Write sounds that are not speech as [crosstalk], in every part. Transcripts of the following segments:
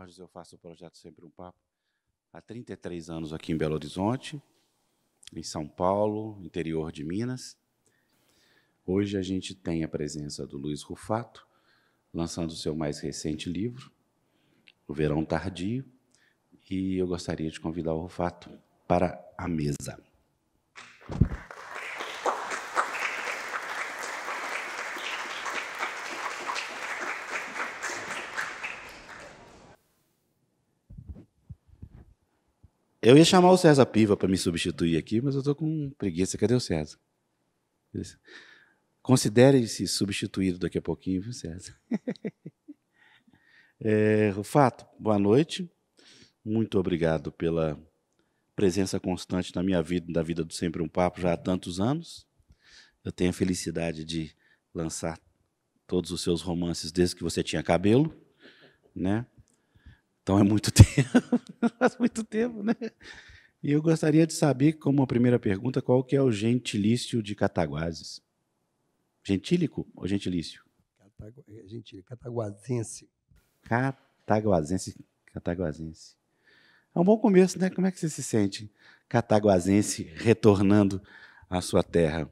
Borges, eu faço o projeto Sempre um Papo há 33 anos aqui em Belo Horizonte, em São Paulo, interior de Minas. Hoje a gente tem a presença do Luiz Rufato, lançando o seu mais recente livro, O Verão Tardio, e eu gostaria de convidar o Rufato para a mesa. Eu ia chamar o César Piva para me substituir aqui, mas eu estou com preguiça. Cadê o César? Considere-se substituído daqui a pouquinho, viu, César? [laughs] é, Fato, boa noite. Muito obrigado pela presença constante na minha vida, da vida do Sempre um Papo, já há tantos anos. Eu tenho a felicidade de lançar todos os seus romances desde que você tinha cabelo, né? Então é muito [laughs] tempo, faz muito tempo, né? E eu gostaria de saber, como a primeira pergunta, qual que é o gentilício de Cataguases? Gentílico ou gentilício? Catagu... É, gentílico, cataguazense. Cataguazense, cataguazense. É um bom começo, né? Como é que você se sente, cataguazense, retornando à sua terra?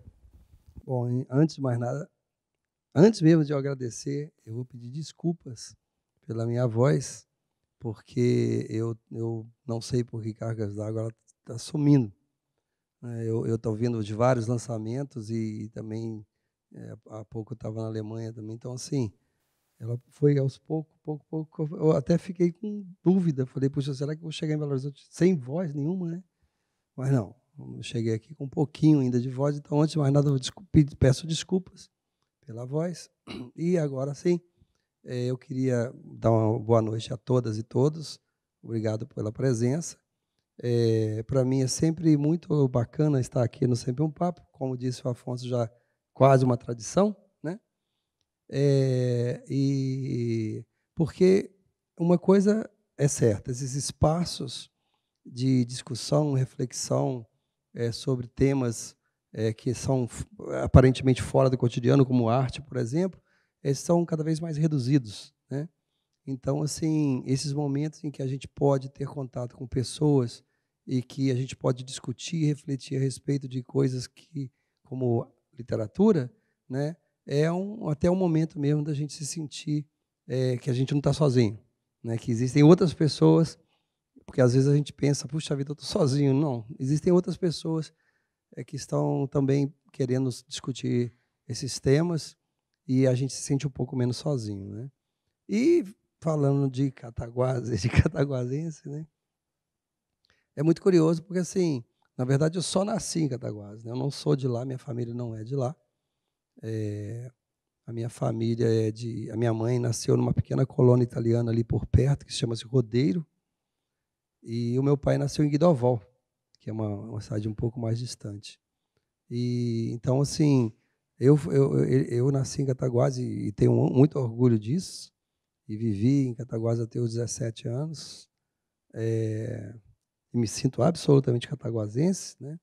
Bom, antes de mais nada, antes mesmo de eu agradecer, eu vou pedir desculpas pela minha voz, porque eu, eu não sei por que Cargas d'Água está sumindo. Né, eu estou vindo de vários lançamentos e, e também é, há pouco estava na Alemanha também. Então, assim, ela foi aos poucos, pouco, pouco. Eu até fiquei com dúvida. Falei, puxa, será que eu vou chegar em Belo Horizonte sem voz nenhuma, né? Mas não, eu cheguei aqui com um pouquinho ainda de voz. Então, antes de mais nada, eu desculpe, peço desculpas pela voz. [clears throat] E agora sim. Eh, eu queria dar uma boa noite a todas e todos. Obrigado pela presença. É, eh, Para mim é sempre muito bacana estar aqui no Sempre um Papo, como disse o Afonso, já quase uma tradição, né? É, e porque uma coisa é certa, esses espaços de discussão, reflexão é, sobre temas que são aparentemente fora do cotidiano, como arte, por exemplo, estão eh, são cada vez mais reduzidos, né? Então, assim, esses momentos em que a gente pode ter contato com pessoas e que a gente pode discutir e refletir a respeito de coisas que, como literatura, né, é um, até um momento mesmo da gente se sentir é, que a gente não está sozinho, né, que existem outras pessoas, porque às vezes a gente pensa, puxa vida, eu estou sozinho. Não, existem outras pessoas é, que estão também querendo discutir esses temas e a gente se sente um pouco menos sozinho, né? E falando de Cataguases, [laughs] de cataguazense, né? É muito curioso porque assim, na verdade eu só nasci em Cataguases, né? Eu não sou de lá, minha família não é de lá. É, a minha família é de, a minha mãe nasceu numa pequena colônia italiana ali por perto que se chama Rodeiro, e o meu pai nasceu em Guidoval, que é uma, uma cidade um pouco mais distante. E então assim, eu, eu, eu nasci em Cataguases e tenho muito orgulho disso, e vivi em Cataguases até os 17 anos. É, me sinto absolutamente cataguasense, né?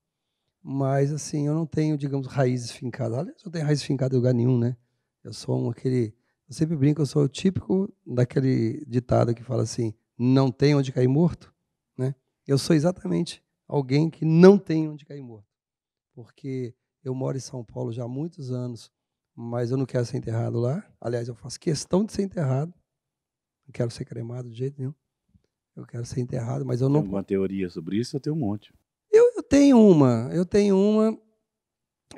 mas assim, eu não tenho, digamos, raízes fincadas. Aliás, eu não tenho raízes fincadas em lugar nenhum, né? Eu sou um, aquele. Eu sempre brinco, eu sou o típico daquele ditado que fala assim: não tem onde cair morto. Né? Eu sou exatamente alguém que não tem onde cair morto. Porque eu moro em São Paulo já há muitos anos, mas eu não quero ser enterrado lá. Aliás, eu faço questão de ser enterrado. Não quero ser cremado de jeito nenhum. Eu quero ser enterrado, mas eu não. Tem alguma teoria sobre isso? Eu tenho um monte. Eu, eu tenho uma. Eu tenho uma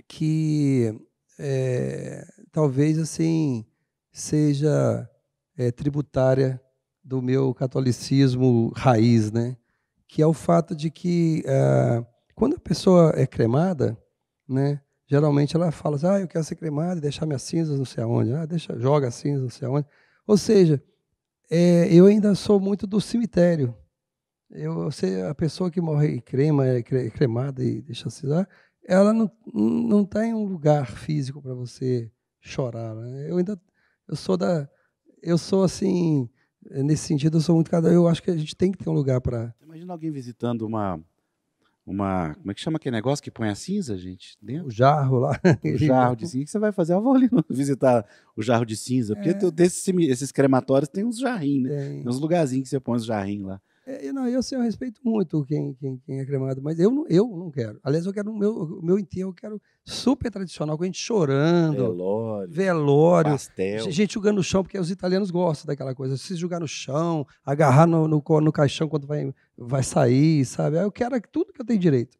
que é, talvez assim seja é, tributária do meu catolicismo raiz, né? Que é o fato de que ah, quando a pessoa é cremada, né? Geralmente ela fala assim, ah, eu quero ser cremada e deixar minhas cinzas não sei aonde. Ah, deixa, joga as cinzas não sei aonde. Ou seja, é, eu ainda sou muito do cemitério. Eu, eu sei, a pessoa que morre e crema, é cremada e deixa cinza, ela não, não tem tá um lugar físico para você chorar. Né? Eu ainda eu sou da eu sou assim nesse sentido eu sou muito eu acho que a gente tem que ter um lugar para imagina alguém visitando uma uma. Como é que chama aquele negócio que põe a cinza, gente? Dentro? O jarro lá. O [laughs] jarro de cinza. O que você vai fazer? Eu vou ali [laughs] visitar o jarro de cinza. Porque é. desses, esses crematórios tem uns jarrinhos, né? Tem. Tem uns lugarzinhos que você põe os jarrinhos lá. É, não, eu, assim, eu respeito muito quem, quem, quem é cremado, mas eu não, eu não quero. Aliás, eu quero o meu, o meu enterro, eu quero super tradicional, com a gente chorando. Velório. Velório. Pastel. Gente jogando no chão, porque os italianos gostam daquela coisa. Se jogar no chão, agarrar no, no, no caixão quando vai, vai sair, sabe? Eu quero é tudo que eu tenho direito.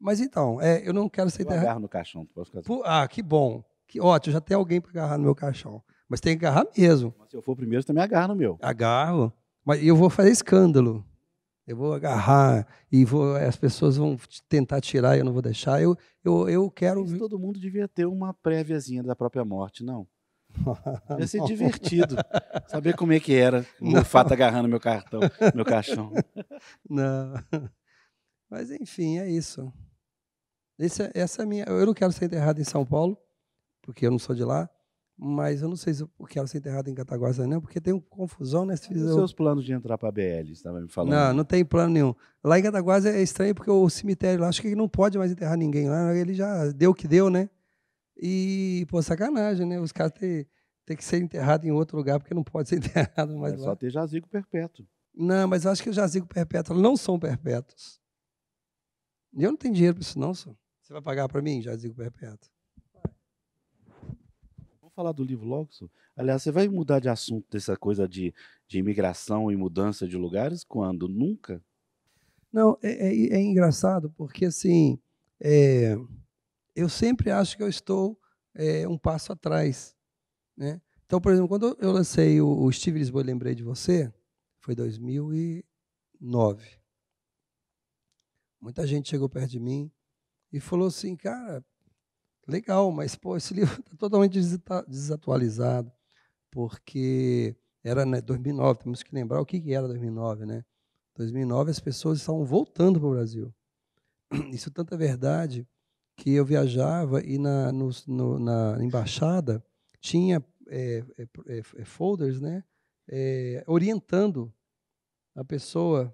Mas então, é, eu não quero ser enterrado. agarro no caixão, tu pode assim. Ah, que bom. Que ótimo, já tem alguém para agarrar no meu caixão. Mas tem que agarrar mesmo. Mas se eu for primeiro, você também agarra no meu. Agarro. Mas eu vou fazer escândalo. Eu vou agarrar e vou, as pessoas vão tentar tirar, eu não vou deixar. Eu, eu, eu quero. Mas todo mundo devia ter uma préviazinha da própria morte, não? [laughs] Ia ser divertido [laughs] saber como é que era o fato agarrando meu cartão, meu caixão. Não. Mas enfim, é isso. Esse, é, essa é minha. Eu não quero ser enterrado em São Paulo, porque eu não sou de lá. Mas eu não sei se eu quero ser enterrado em Cataguaçu, não, né? porque tem confusão, né? seus planos de entrar para a BL, você estava tá me falando. Não, não tem plano nenhum. Lá em Cataguaçu é estranho, porque o cemitério lá, acho que ele não pode mais enterrar ninguém lá, ele já deu o que deu, né? E, pô, sacanagem, né? Os caras têm ter que ser enterrados em outro lugar, porque não pode [laughs] ser enterrado mais é lá. só ter jazigo perpétuo. Não, mas eu acho que o jazigo perpétuo não são perpétuos. Eu não tenho dinheiro para isso, não, senhor. Você vai pagar para mim, jazigo perpétuo? falar do livro logo, Aliás, você vai mudar de assunto dessa coisa de, de imigração e mudança de lugares quando? Nunca? Não, é, é, é engraçado porque, assim, é, eu sempre acho que eu estou é, um passo atrás, né? Então, por exemplo, quando eu lancei o, o Steve Lisboa, lembrei de você, foi 2009. Muita gente chegou perto de mim e falou assim, cara, Legal, mas pô, esse [laughs] livro está totalmente desatualizado, porque era né, 2009, temos que lembrar o que, era 2009, né? 2009 as pessoas estavam voltando para o Brasil. [clears throat] Isso é tanta é verdade que eu viajava e na, no, no, na embaixada tinha é, é, é, é folders, né? orientando a pessoa,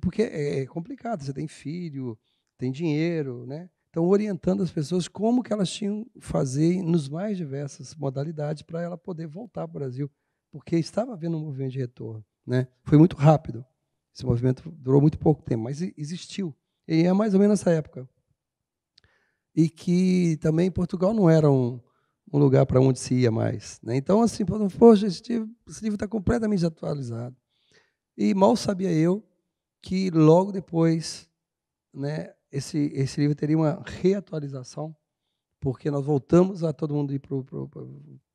porque é complicado, você tem filho, tem dinheiro, né? Então, orientando as pessoas como que elas tinham que fazer nos mais diversas modalidades para ela poder voltar para o Brasil, porque estava havendo um movimento de retorno. Né? Foi muito rápido. Esse movimento durou muito pouco tempo, mas existiu. E é mais ou menos nessa época. E que também Portugal não era um, um lugar para onde se ia mais. Né? Então, assim, poxa, esse livro está completamente desatualizado. E mal sabia eu que logo depois né, esse, esse livro teria uma reatualização, porque nós voltamos a todo mundo ir para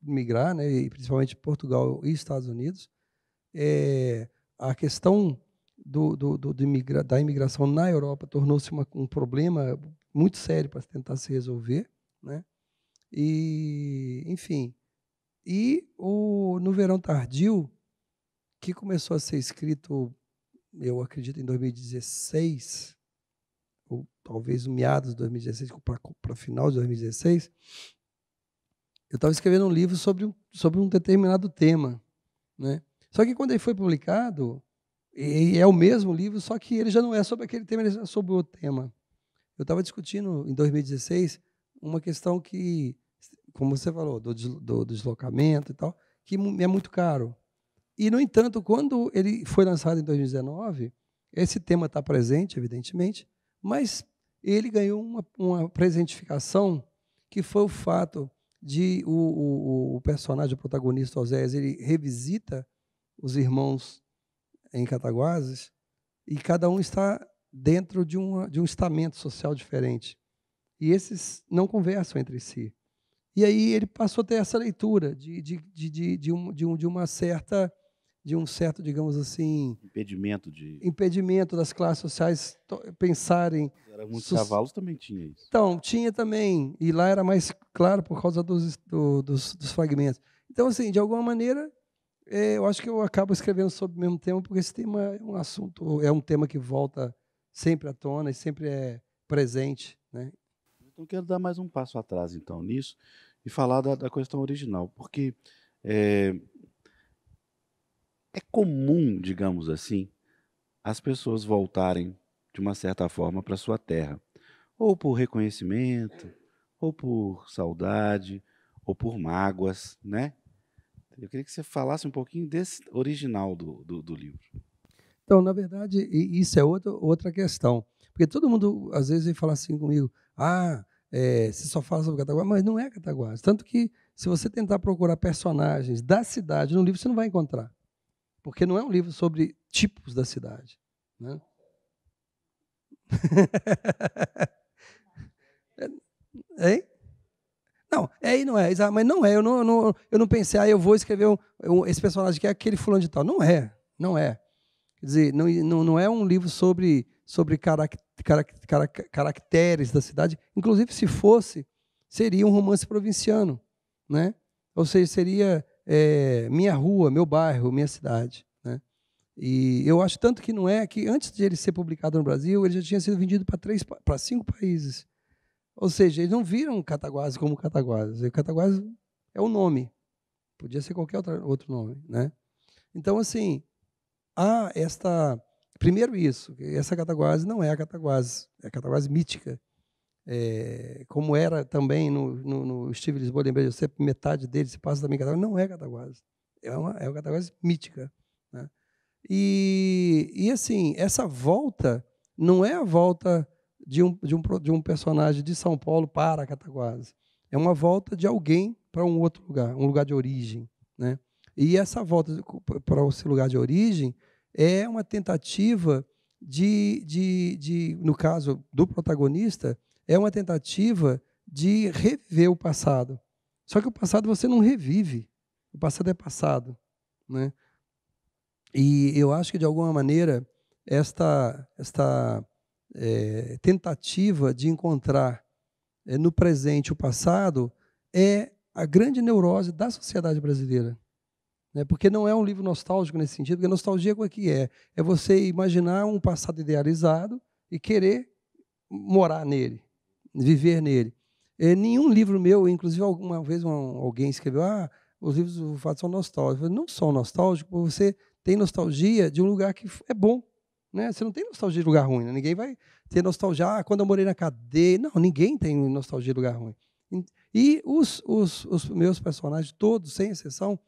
migrar, né, e principalmente Portugal e Estados Unidos. É, a questão do, do, do imigra da imigração na Europa tornou-se um problema muito sério para tentar se resolver, né? E, enfim, e o no verão tardio que começou a ser escrito, eu acredito em 2016, ou talvez meados de 2016, para final de 2016, eu estava escrevendo um livro sobre, sobre um determinado tema. Né? Só que quando ele foi publicado, e é o mesmo livro, só que ele já não é sobre aquele tema, ele é sobre outro tema. Eu estava discutindo, em 2016, uma questão que, como você falou, do, do, do deslocamento e tal, que é muito caro. E, no entanto, quando ele foi lançado em 2019, esse tema está presente, evidentemente, mas ele ganhou uma, uma presentificação que foi o fato de o, o, o personagem, o protagonista Osés, ele revisita os irmãos em Cataguases e cada um está dentro de, uma, de um estamento social diferente. E esses não conversam entre si. E aí ele passou a ter essa leitura de, de, de, de, de, um, de, um, de uma certa de um certo, digamos assim, impedimento de impedimento das classes sociais pensarem. Era muitos sus... cavalos também tinha isso. Então tinha também e lá era mais claro por causa dos, do, dos, dos, fragmentos. Então assim, de alguma maneira, é, eu acho que eu acabo escrevendo sobre o mesmo tema porque esse tema é um assunto, é um tema que volta sempre à tona e sempre é presente, né? Então quero dar mais um passo atrás então nisso e falar da, da questão original, porque é, é comum, digamos assim, as pessoas voltarem de uma certa forma para sua terra, ou por reconhecimento, ou por saudade, ou por mágoas, né? Eu queria que você falasse um pouquinho desse original do, do, do livro. Então, na verdade, isso é outra, outra questão. Porque todo mundo, às vezes, vem falar assim comigo: ah, é, você só fala sobre Cataguá, mas não é Cataguá. Tanto que, se você tentar procurar personagens da cidade no livro, você não vai encontrar porque não é um livro sobre tipos da cidade. Né? [laughs] É, hein? Não, é e não é. Mas não é. Eu não, eu não, eu não pensei, ah, eu vou escrever um, um, esse personagem que é aquele fulano de tal. Não é. Não é. Quer dizer, não, não, não é um livro sobre, sobre carac, carac, carac, caracteres da cidade. Inclusive, se fosse, seria um romance provinciano. Né? Ou seja, seria é, minha rua, meu bairro, minha cidade. Né? E eu acho tanto que não é que antes de ele ser publicado no Brasil, ele já tinha sido vendido para três, para cinco países. Ou seja, eles não viram Cataguases como Cataguases. O é o nome. Podia ser qualquer outro nome, né? Então, assim, há esta... Primeiro isso, essa Cataguases não é a Cataguases, é a Cataguases mítica, é, como era também no, no, no Steve Lisboa, lembrei, sempre metade dele se passa também em Cataguases. Não é Cataguases. É uma, é uma Cataguases mítica. Né? E, e, assim, essa volta não é a volta de um, de um, de um personagem de São Paulo para Cataguases. É uma volta de alguém para um outro lugar, um lugar de origem. Né? E essa volta para esse lugar de origem é uma tentativa de, de, de, no caso do protagonista, é uma tentativa de reviver o passado. Só que o passado você não revive. O passado é passado. Né? E eu acho que, de alguma maneira, esta, esta é, tentativa de encontrar é, no presente o passado é a grande neurose da sociedade brasileira. Né? Porque não é um livro nostálgico nesse sentido, porque nostalgia é o que é? É você imaginar um passado idealizado e querer morar nele viver nele. É, nenhum livro meu, inclusive alguma vez um alguém escreveu, ah, os livros do Fato são nostálgicos. não são nostálgicos, porque você tem nostalgia de um lugar que é bom. Né? Você não tem nostalgia de lugar ruim. Né? Ninguém vai ter nostalgia, ah, quando eu morei na cadeia. Não, ninguém tem nostalgia de lugar ruim. E os, os, os meus personagens, todos, sem exceção,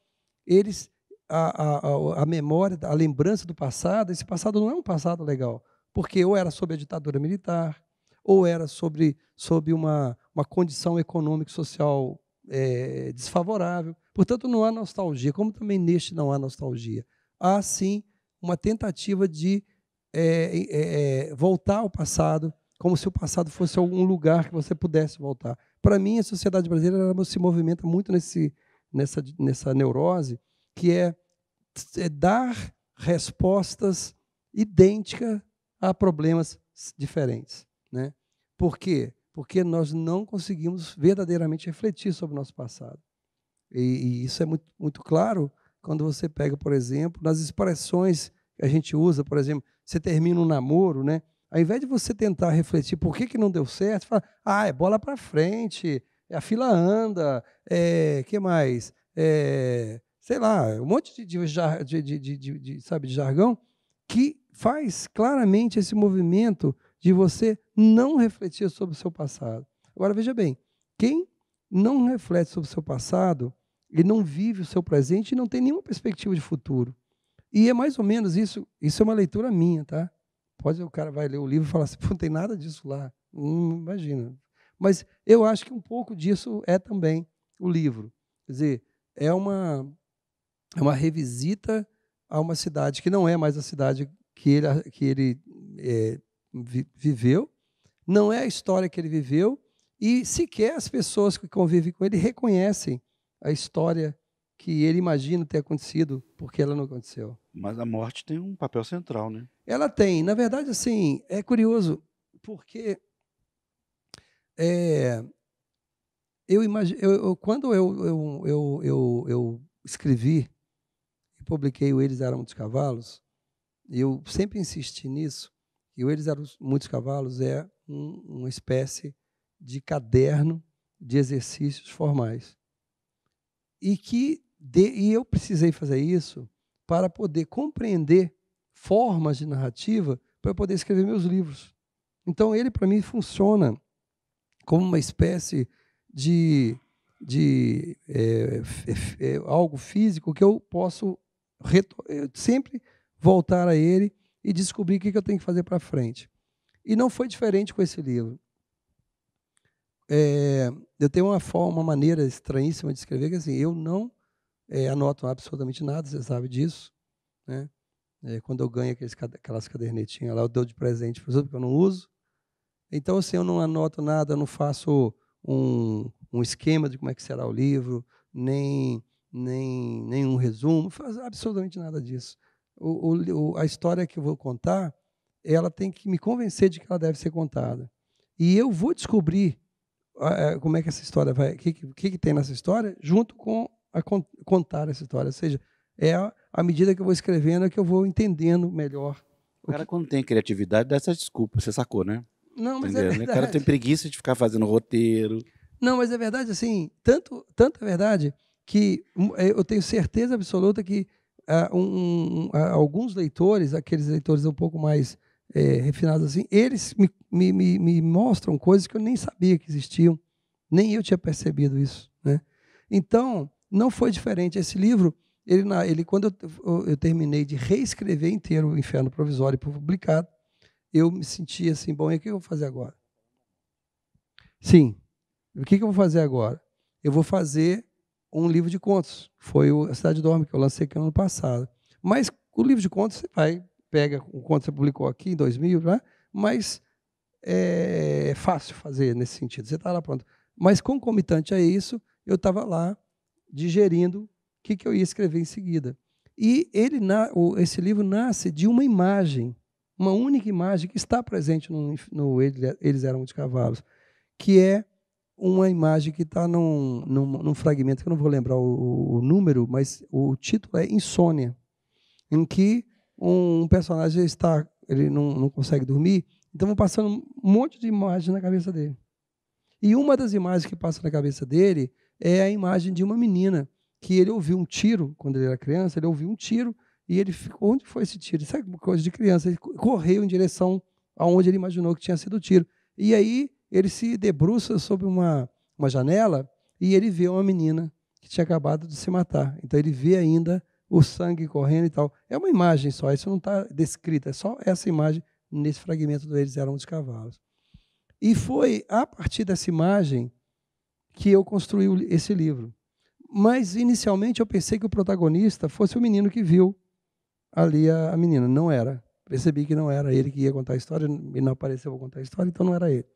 eles, a, a, a memória, a lembrança do passado, esse passado não é um passado legal, porque eu era sob a ditadura militar, ou era sobre, sobre uma, uma condição econômica e social é, desfavorável. Portanto, não há nostalgia, como também neste não há nostalgia. Há, sim, uma tentativa de é, é, voltar ao passado, como se o passado fosse algum lugar que você pudesse voltar. Para mim, a sociedade brasileira se movimenta muito nesse, nessa, nessa neurose, que é, é dar respostas idênticas a problemas diferentes. Né? Por quê? Porque nós não conseguimos verdadeiramente refletir sobre o nosso passado. E, e isso é muito, muito claro quando você pega, por exemplo, nas expressões que a gente usa, por exemplo, você termina um namoro, né? Ao invés de você tentar refletir por que, que não deu certo, fala, ah, é bola para frente, a fila anda, é, que mais? É, sei lá, um monte de, de, de, de, sabe, de jargão que faz claramente esse movimento de você não refletia sobre o seu passado. Agora veja bem, quem não reflete sobre o seu passado, ele não vive o seu presente e não tem nenhuma perspectiva de futuro. E é mais ou menos isso, isso é uma leitura minha, tá? Pode o cara vai ler o livro e falar assim, não tem nada disso lá. Hum, imagina. Mas eu acho que um pouco disso é também o livro. Quer dizer, é uma é uma revisita a uma cidade que não é mais a cidade que ele, que ele é, viveu, não é a história que ele viveu e sequer as pessoas que convivem com ele reconhecem a história que ele imagina ter acontecido, porque ela não aconteceu. Mas a morte tem um papel central, né? Ela tem. Na verdade, assim, é curioso, porque é, eu imagino. Eu, eu, quando eu, eu, eu, escrevi e publiquei O Eles Eram Muitos Cavalos, eu sempre insisti nisso, que O Eles Eram Muitos Cavalos é um, uma espécie de caderno de exercícios formais. E que de, e eu precisei fazer isso para poder compreender formas de narrativa para poder escrever meus livros. Então ele para mim funciona como uma espécie de, de é, é, é, algo físico que eu posso sempre voltar a ele e descobrir o que eu tenho que fazer para frente. E não foi diferente com esse livro. É, eu tenho uma forma, uma maneira estranhíssima de escrever, que é assim, eu não é, anoto absolutamente nada, você sabe disso. Né? É, quando eu ganho aqueles, aquelas cadernetinhas lá, eu dou de presente para os porque eu não uso. Então, assim, eu não anoto nada, não faço um, um esquema de como é que será o livro, nem, nem nenhum resumo, faz absolutamente nada disso. O, o, a história que eu vou contar, ela tem que me convencer de que ela deve ser contada. E eu vou descobrir ah, é, como é que essa história vai, o que, que, que, tem nessa história, junto com a contar essa história. Ou seja, é à medida que eu vou escrevendo é que eu vou entendendo melhor. O, o cara, que... quando tem criatividade, dá essas desculpas, você sacou, né? Não, mas é Entendeu? é verdade. O cara tem preguiça de ficar fazendo roteiro. Não, mas é verdade, assim, tanto, tanto é verdade que hum, é, eu tenho certeza absoluta que uh, um, uh, alguns leitores, aqueles leitores um pouco mais é, refinados assim, eles me, me, me, me, mostram coisas que eu nem sabia que existiam, nem eu tinha percebido isso. Né? Então, não foi diferente. Esse livro, ele, ele quando eu, eu terminei de reescrever inteiro o Inferno Provisório e publicado, eu me senti assim, bom, e o que eu vou fazer agora? Sim, o que, que eu vou fazer agora? Eu vou fazer um livro de contos. Foi o, A Cidade Dorme, que eu lancei aqui no ano passado. Mas o livro de contos você vai pega o quanto você publicou aqui em 2000, né? mas é, é fácil fazer nesse sentido. Você está lá pronto. Mas concomitante a isso, eu estava lá digerindo o que, que eu ia escrever em seguida. E ele, esse livro nasce de uma imagem, uma única imagem que está presente no, no Eles Eram de Cavalos, que é uma imagem que está num, num, num, fragmento, que eu não vou lembrar o, o número, mas o título é Insônia, em que um personagem está, ele não, não consegue dormir, então vão passando um monte de imagens na cabeça dele. E uma das imagens que passa na cabeça dele é a imagem de uma menina que ele ouviu um tiro quando ele era criança, ele ouviu um tiro e ele ficou, onde foi esse tiro? Isso é coisa de criança, ele correu em direção aonde ele imaginou que tinha sido o tiro. E aí ele se debruça sobre uma, uma janela e ele vê uma menina que tinha acabado de se matar. Então ele vê ainda o sangue correndo e tal. É uma imagem só, isso não está descrita, é só essa imagem nesse fragmento do Eles Eram os Cavalos. E foi a partir dessa imagem que eu construí esse livro. Mas, inicialmente, eu pensei que o protagonista fosse o menino que viu ali a, a menina. Não era. Percebi que não era ele que ia contar a história, e não apareceu para contar a história, então não era ele.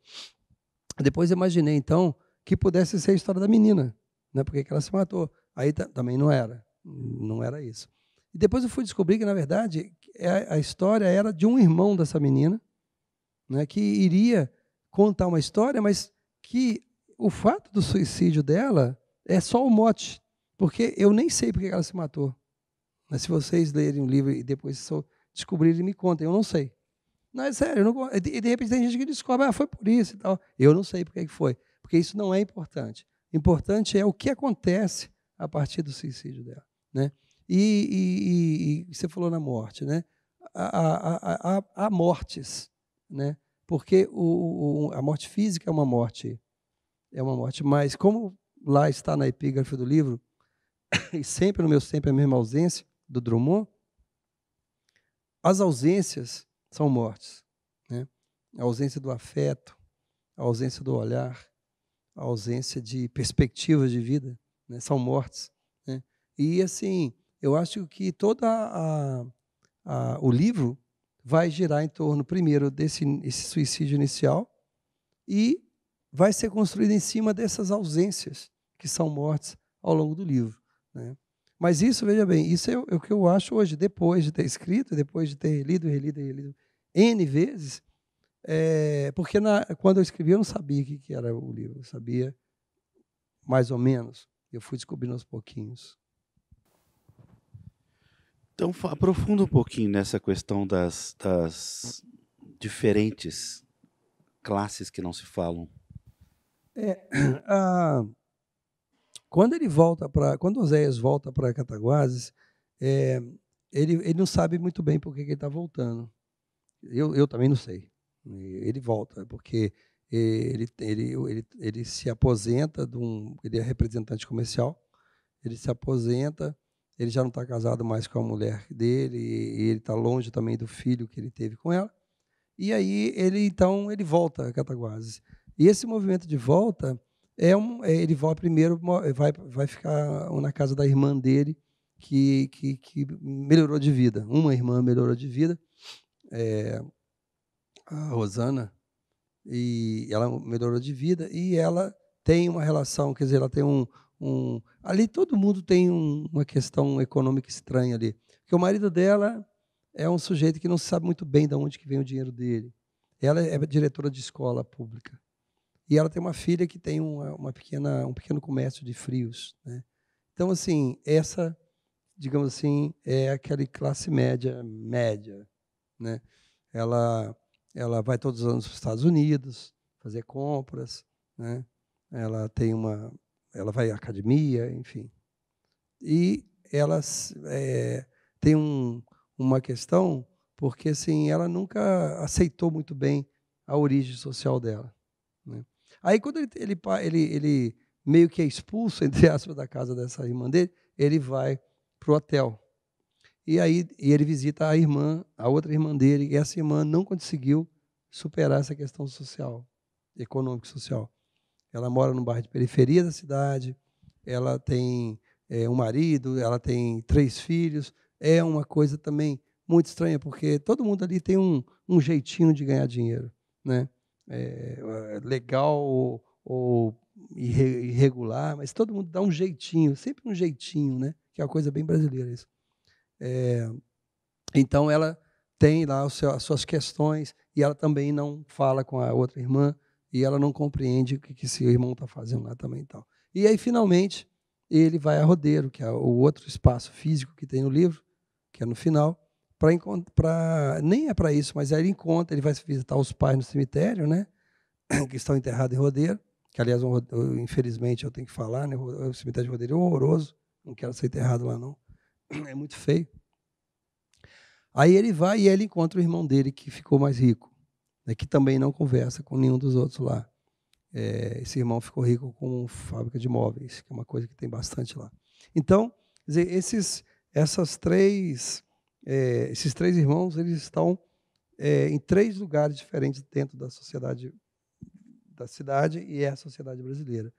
Depois imaginei, então, que pudesse ser a história da menina, né? porque ela se matou. Aí também não era. Não era isso. E depois eu fui descobrir que, na verdade, é, a história era de um irmão dessa menina, né, que iria contar uma história, mas que o fato do suicídio dela é só o mote, porque eu nem sei porque ela se matou. Mas se vocês lerem o livro e depois descobrirem, me contem, eu não sei. Não, é sério, não, e de repente tem gente que descobre, ah, foi por isso e tal. Eu não sei porque foi, porque isso não é importante. Importante é o que acontece a partir do suicídio dela. Né? E, e, e, você falou na morte, né? Há, há, há, há mortes, né? Porque o, o, a morte física é uma morte, é uma morte. Mas como lá está na epígrafe do livro [coughs] e sempre no meu sempre a mesma ausência do Drummond, as ausências são mortes, né? A ausência do afeto, a ausência do olhar, a ausência de perspectivas de vida, né? são mortes. E assim, eu acho que todo a, a, o livro vai girar em torno primeiro desse suicídio inicial e vai ser construído em cima dessas ausências que são mortes ao longo do livro, né? Mas isso, veja bem, isso é o é que eu acho hoje, depois de ter escrito, depois de ter lido, relido e relido N vezes, é, porque na, quando eu escrevi eu não sabia o que, que era o livro, eu sabia mais ou menos, eu fui descobrindo aos pouquinhos. Então, aprofunda um pouquinho nessa questão das, das diferentes classes que não se falam. É, [clears throat] a, quando ele volta para, quando Oséias volta para Cataguases, é, ele, ele não sabe muito bem por que, que ele está voltando. Eu, eu também não sei. Ele volta porque é, ele, ele, ele, ele se aposenta de um, ele é representante comercial, ele se aposenta ele já não está casado mais com a mulher dele, e ele está longe também do filho que ele teve com ela. E aí ele então ele volta a Cataguases. E esse movimento de volta é um, é, ele vai primeiro vai vai ficar na casa da irmã dele que, que, que melhorou de vida. Uma irmã melhorou de vida, é, a Rosana, e ela melhorou de vida e ela tem uma relação, quer dizer, ela tem um, um. Ali todo mundo tem um, uma questão econômica estranha ali. Porque o marido dela é um sujeito que não sabe muito bem de onde que vem o dinheiro dele. Ela é diretora de escola pública. E ela tem uma filha que tem uma, uma pequena, um pequeno comércio de frios. Né? Então, assim, essa, digamos assim, é aquela classe média, média. Né? Ela, ela vai todos os anos para os Estados Unidos fazer compras. Né? Ela tem uma, ela vai à academia, enfim. E elas é, tem um, uma questão porque assim ela nunca aceitou muito bem a origem social dela. Né? Aí quando ele, ele, ele, ele meio que é expulso [laughs] entre aspas da casa dessa irmã dele, ele vai pro hotel. E aí e ele visita a irmã, a outra irmã dele, e essa irmã não conseguiu superar essa questão social, econômico social. Ela mora no bairro de periferia da cidade, ela tem é, um marido, ela tem três filhos. É uma coisa também muito estranha, porque todo mundo ali tem um, um jeitinho de ganhar dinheiro. Né? É, é legal ou, ou irregular, mas todo mundo dá um jeitinho, sempre um jeitinho, né? que é uma coisa bem brasileira isso. É, então ela tem lá seu, as suas questões e ela também não fala com a outra irmã e ela não compreende o que, esse seu irmão está fazendo lá também. Então. E aí, finalmente, ele vai a Rodeiro, que é o outro espaço físico que tem no livro, que é no final, para encontrar. Nem é para isso, mas aí ele encontra, ele vai visitar os pais no cemitério, né? [clears throat] Que estão enterrados em Rodeiro, que aliás, eu, infelizmente, eu tenho que falar, né? O cemitério de Rodeiro é horroroso, não quero ser enterrado lá, não. [clears throat] É muito feio. Aí ele vai e ele encontra o irmão dele, que ficou mais rico né, que também não conversa com nenhum dos outros lá. É, esse irmão ficou rico com fábrica de móveis, que é uma coisa que tem bastante lá. Então, dizer, esses, essas três, é, esses três irmãos, eles estão é, em três lugares diferentes dentro da sociedade da cidade e é a sociedade brasileira.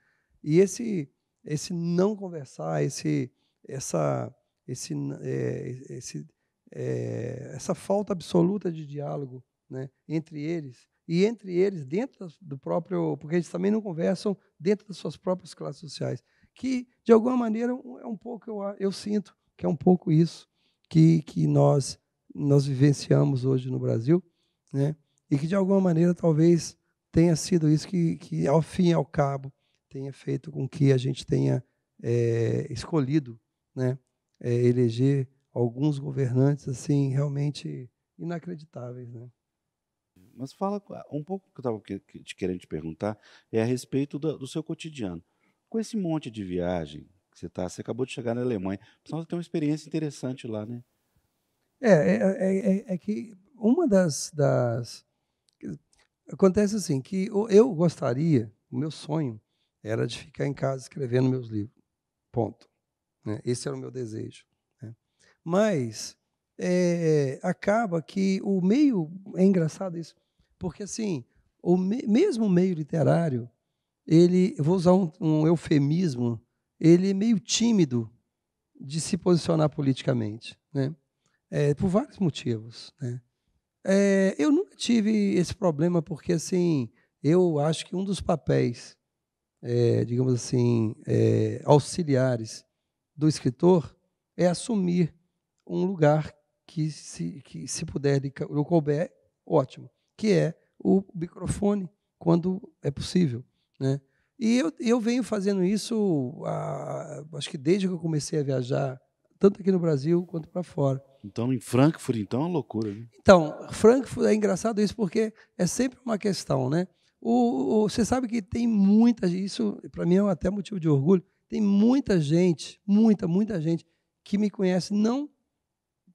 E esse esse não conversar, esse essa esse, é, esse é, essa falta absoluta de diálogo né, entre eles, e entre eles, dentro do próprio. porque eles também não conversam dentro das suas próprias classes sociais. Que, de alguma maneira, é um pouco, eu, eu sinto que é um pouco isso que, que nós, nós vivenciamos hoje no Brasil, né, e que, de alguma maneira, talvez tenha sido isso que, que ao fim e ao cabo, tenha feito com que a gente tenha é, escolhido né, é, eleger alguns governantes assim realmente inacreditáveis. Né? Mas fala um pouco que eu estava te querendo te perguntar é a respeito do, do, seu cotidiano. Com esse monte de viagem que você tá, você acabou de chegar na Alemanha, você ter uma experiência interessante lá, né? É, é, é, é, é que uma das, das, acontece assim que eu gostaria, o meu sonho era de ficar em casa escrevendo meus livros, ponto. Né? Esse era o meu desejo. Né? Mas é, acaba que o meio é engraçado isso. Porque, assim, o me mesmo o meio literário, ele, eu vou usar um, um eufemismo, ele é meio tímido de se posicionar politicamente, né? É, por vários motivos, né? É, eu nunca tive esse problema porque, assim, eu acho que um dos papéis, é, digamos assim, é, auxiliares do escritor é assumir um lugar que se, que se puder lhe couber, ótimo que é o microfone, quando é possível. Né? E eu, eu venho fazendo isso, a, acho que desde que eu comecei a viajar, tanto aqui no Brasil quanto para fora. Então, em Frankfurt, então, é uma loucura. Né? Então, Frankfurt é engraçado isso porque é sempre uma questão, né? O, o você sabe que tem muita isso para mim é até motivo de orgulho. Tem muita gente, muita, muita gente que me conhece não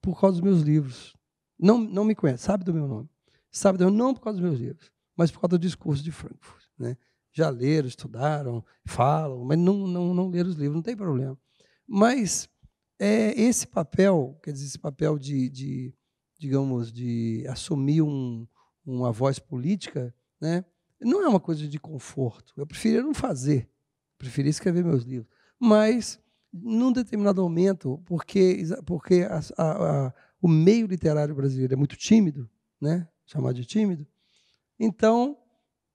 por causa dos meus livros, não, não me conhece, sabe do meu nome, sábado, não por causa dos meus livros, mas por causa do discurso de Frankfurt. Né? Já leram, estudaram, falam, mas não, não, não leram os livros, não tem problema. Mas é esse papel, quer dizer, esse papel de, de digamos, de assumir um, uma voz política, né? não é uma coisa de conforto. Eu preferia não fazer, preferia escrever meus livros. Mas, num determinado momento, porque, porque a, a, a, o meio literário brasileiro é muito tímido, né? chamar de tímido. Então,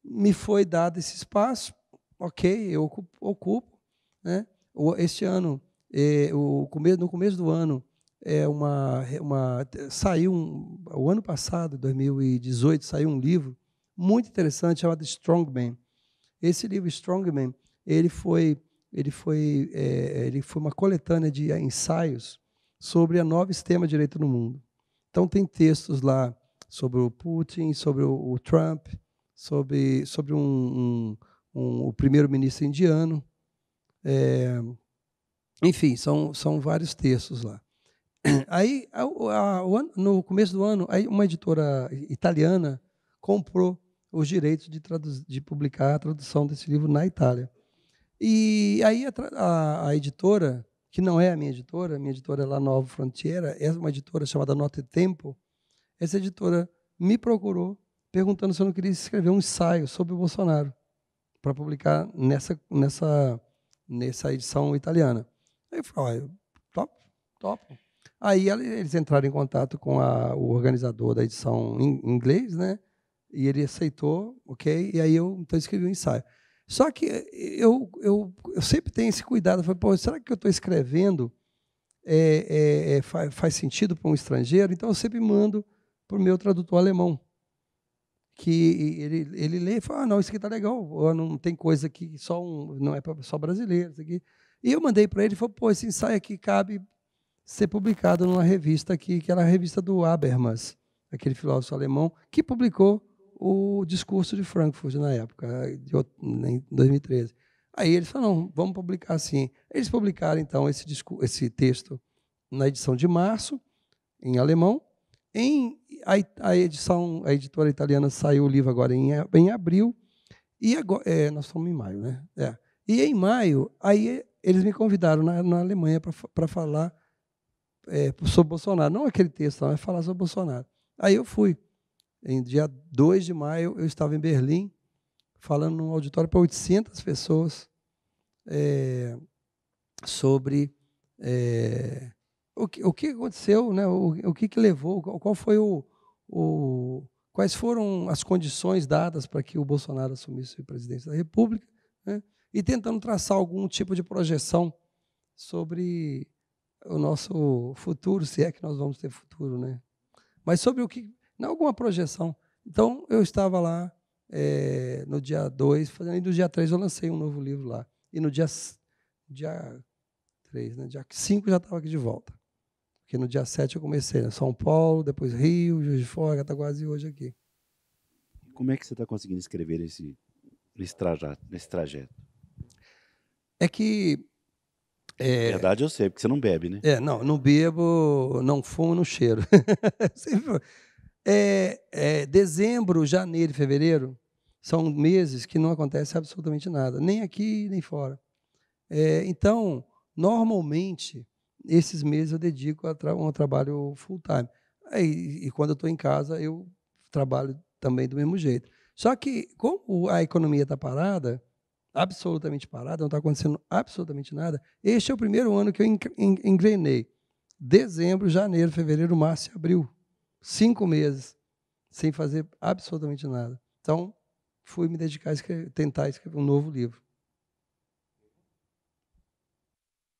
me foi dado esse espaço, ok, eu ocupo. ocupo né? Este ano, é, o, no começo do ano, é uma, uma saiu um, o ano passado, 2018, saiu um livro muito interessante chamado Strongman. Esse livro Strongman, ele foi ele foi é, ele foi uma coletânea de ensaios sobre a nova sistema de direito no mundo. Então tem textos lá sobre o Putin, sobre o, o Trump, sobre, sobre um, um, um o primeiro-ministro indiano. É, enfim, são, são vários textos lá. [clears throat] Aí, a, a, no começo do ano, uma editora italiana comprou os direitos de, de publicar a tradução desse livro na Itália. E aí a, a, editora, que não é a minha editora, a minha editora é lá Nova Frontiera, é uma editora chamada Notte Tempo, essa editora me procurou perguntando se eu não queria escrever um ensaio sobre o Bolsonaro para publicar nessa, nessa, nessa edição italiana. Aí eu falei, top, top. Aí eles entraram em contato com a, o organizador da edição em inglês, né? E ele aceitou, ok? E aí eu então escrevi um ensaio. Só que eu, eu, eu sempre tenho esse cuidado. Eu falei, pô, será que eu estou escrevendo é, é, é, faz, faz sentido para um estrangeiro? Então eu sempre mando para o meu tradutor alemão. Que ele, ele lê e fala: ah, não, isso aqui está legal, ou não tem coisa que só um, não é só brasileiro. Isso aqui. E eu mandei para ele e falou: pô, esse ensaio aqui cabe ser publicado numa revista aqui, que era a revista do Habermas, aquele filósofo alemão, que publicou o discurso de Frankfurt na época, de, né, em 2013. Aí eles falou: não, vamos publicar assim. Eles publicaram, então, esse, esse texto na edição de março, em alemão, em, a, a, edição, a editora italiana saiu o livro agora em, em abril, e agora, é, nós estamos em maio, né? É. E em maio, aí eh, eles me convidaram na, na Alemanha para falar é, sobre Bolsonaro. Não aquele texto, mas falar sobre Bolsonaro. Aí eu fui. Em dia 2 de maio, eu estava em Berlim, falando num auditório para 800 pessoas é, sobre é, o que, o que aconteceu, né? o, o que, que levou, qual foi o, o, quais foram as condições dadas para que o Bolsonaro assumisse a presidência da República, né? e tentando traçar algum tipo de projeção sobre o nosso futuro, se é que nós vamos ter futuro, né? Mas sobre o que, não alguma projeção. Então eu estava lá é, no dia 2, fazendo e no dia 3 eu lancei um novo livro lá. E no dia dia 3, né, dia 5 já estava aqui de volta. Porque no dia 7 eu comecei, né? São Paulo, depois Rio, Juiz de Fora, está e hoje aqui. Como é que você está conseguindo escrever esse, esse, trajeto, trajeto? É que... É... Verdade eu sei, porque você não bebe, né? É, não, não bebo, não fumo, não cheiro. [laughs] é, é, dezembro, janeiro e fevereiro são meses que não acontece absolutamente nada, nem aqui, nem fora. É, então, normalmente, esses meses eu dedico a, tra um trabalho full time. Aí, e quando eu estou em casa, eu trabalho também do mesmo jeito. Só que, como a economia está parada, absolutamente parada, não está acontecendo absolutamente nada, este é o primeiro ano que eu engrenei. Dezembro, janeiro, fevereiro, março e abril. Cinco meses sem fazer absolutamente nada. Então, fui me dedicar a escrever, tentar escrever um novo livro.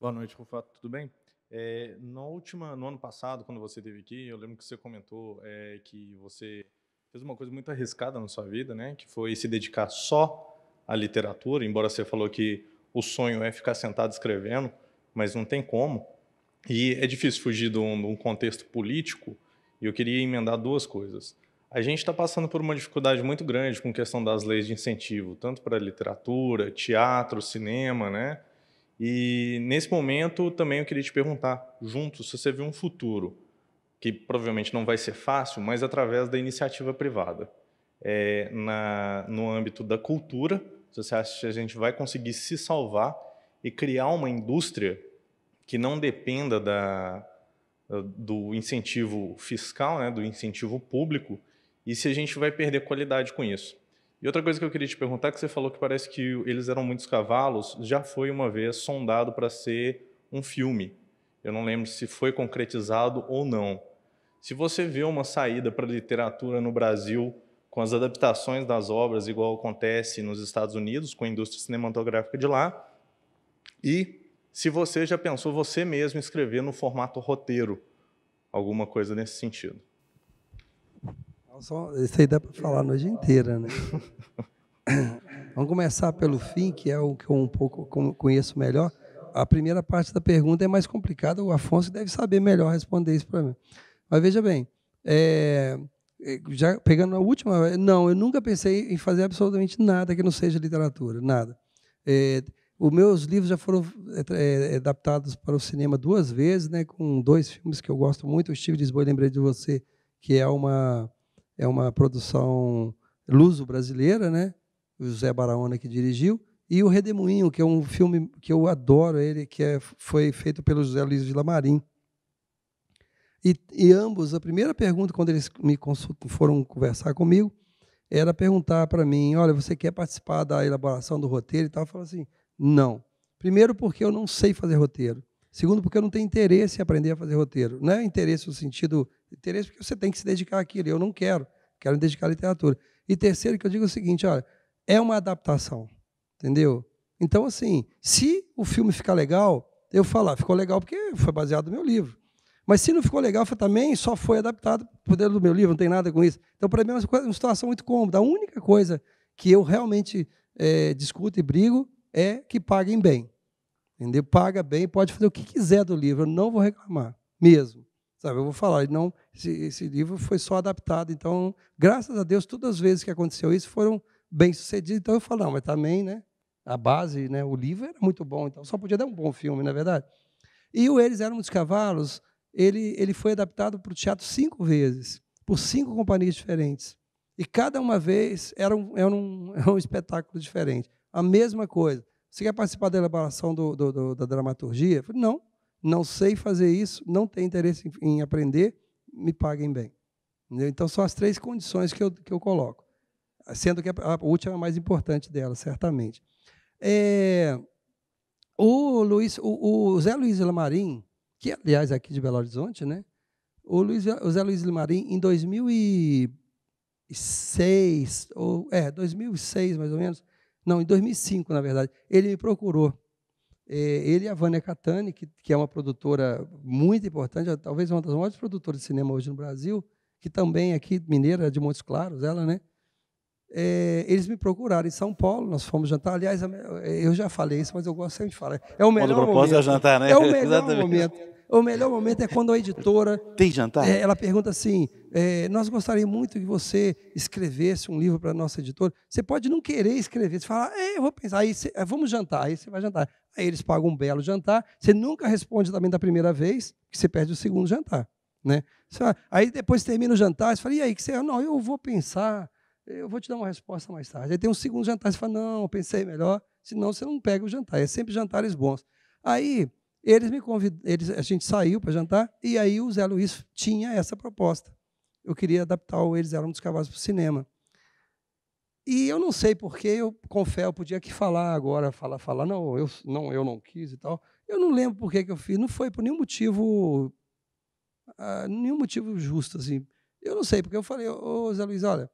Boa noite, Rufato. Tudo bem? É, na última, no ano passado, quando você teve aqui, eu lembro que você comentou é, que você fez uma coisa muito arriscada na sua vida, né? Que foi se dedicar só à literatura, embora você falou que o sonho é ficar sentado escrevendo, mas não tem como. E é difícil fugir de um, de um contexto político. E eu queria emendar duas coisas. A gente está passando por uma dificuldade muito grande com questão das leis de incentivo, tanto para literatura, teatro, cinema, né? E nesse momento também eu queria te perguntar, junto, se você vê um futuro que provavelmente não vai ser fácil, mas através da iniciativa privada, é, na, no âmbito da cultura, se você acha que a gente vai conseguir se salvar e criar uma indústria que não dependa da, do incentivo fiscal, né, do incentivo público, e se a gente vai perder qualidade com isso. E outra coisa que eu queria te perguntar, que você falou que parece que eles eram muitos cavalos, já foi uma vez sondado para ser um filme. Eu não lembro se foi concretizado ou não. Se você vê uma saída para a literatura no Brasil com as adaptações das obras, igual acontece nos Estados Unidos, com a indústria cinematográfica de lá, e se você já pensou você mesmo escrever no formato roteiro, alguma coisa nesse sentido. Só, isso aí dá para falar a noite inteira, né? [laughs] Vamos começar pelo fim, que é o que eu um pouco conheço melhor. A primeira parte da pergunta é mais complicada, o Afonso deve saber melhor responder isso para mim. Mas veja bem, é, é já pegando a última, é, não, eu nunca pensei em fazer absolutamente nada que não seja literatura, nada. É, os meus livros já foram é, é adaptados para o cinema duas vezes, né, com dois filmes que eu gosto muito, o Steve Lisboa, lembrei de você, que é uma é uma produção luso-brasileira, né? O José Baraona que dirigiu, e o Redemoinho, que é um filme que eu adoro, ele que é, foi feito pelo José Luiz de Lamarim. E, e ambos, a primeira pergunta quando eles me foram conversar comigo, era perguntar para mim, olha, você quer participar da elaboração do roteiro e tal? Eu falo assim, não. Primeiro porque eu não sei fazer roteiro. Segundo porque eu não tenho interesse em aprender a fazer roteiro. Não é interesse no sentido Interesse porque você tem que se dedicar àquilo. Eu não quero, quero me dedicar à literatura. E terceiro, que eu digo o seguinte: olha, é uma adaptação, entendeu? Então, assim, se o filme ficar legal, eu falar, ah, ficou legal porque foi baseado no meu livro. Mas se não ficou legal, foi também só foi adaptado por dentro do meu livro, não tem nada com isso. Então, para mim, é uma situação muito cômoda. A única coisa que eu realmente é, discuto e brigo é que paguem bem. Entendeu? Paga bem, pode fazer o que quiser do livro, eu não vou reclamar, mesmo. Sabe, eu vou falar, não, esse, esse, livro foi só adaptado. Então, graças a Deus, todas as vezes que aconteceu isso foram bem sucedidas. Então eu falo, não, mas também, né? A base, né? O livro era muito bom, então só podia dar um bom filme, na é verdade. E o Eles Eram os Cavalos, ele, ele foi adaptado para o teatro cinco vezes, por cinco companhias diferentes. E cada uma vez era um, era um, [laughs] era um espetáculo diferente. A mesma coisa. Você quer participar da elaboração do, do, do da dramaturgia? Eu falei, não, não sei fazer isso, não tenho interesse em, aprender, me paguem bem. Entendeu? Então, são as três condições que eu, que eu coloco, sendo que a, última é a mais importante delas, certamente. É, o, Luiz, o, o Zé Luiz Lamarim, que, aliás, é aqui de Belo Horizonte, né? O, Luiz, o Zé Luiz Lamarim, em 2006, ou, é, 2006 mais ou menos, não, em 2005, na verdade, ele me procurou é, ele e a Vânia Catani, que, que é uma produtora muito importante, talvez uma das maiores produtoras de cinema hoje no Brasil, que também aqui, mineira é de Montes Claros, ela, né? É, eles me procuraram em São Paulo, nós fomos jantar. Aliás, eu já falei isso, mas eu gosto sempre de falar. É o melhor o é momento. É jantar, né? É o [laughs] melhor momento o melhor momento é quando a editora. Tem jantar? É, ela pergunta assim: é, nós gostaríamos muito que você escrevesse um livro para a nossa editora. Você pode não querer escrever, você fala, é, eu vou pensar, aí é, vamos jantar, aí você vai jantar. Aí eles pagam um belo jantar, você nunca responde também da primeira vez, que você perde o segundo jantar. Né? Fala, aí depois termina o jantar, você fala, e aí, que você. Não, eu vou pensar, eu vou te dar uma resposta mais tarde. Aí tem um segundo jantar, você fala, não, pensei melhor, senão você não pega o jantar. É sempre jantares bons. Aí eles me convid... eles a gente saiu para jantar e aí o Zé Luiz tinha essa proposta. Eu queria adaptar o Eles Eram dos Cavalos para o cinema. E eu não sei porque, eu confesso, eu podia que falar agora, falar, falar, não, eu não, eu não quis e tal. Eu não lembro por que, que eu fiz, não foi por nenhum motivo, uh, nenhum motivo justo, assim. Eu não sei, porque eu falei, ô Zé Luiz, olha,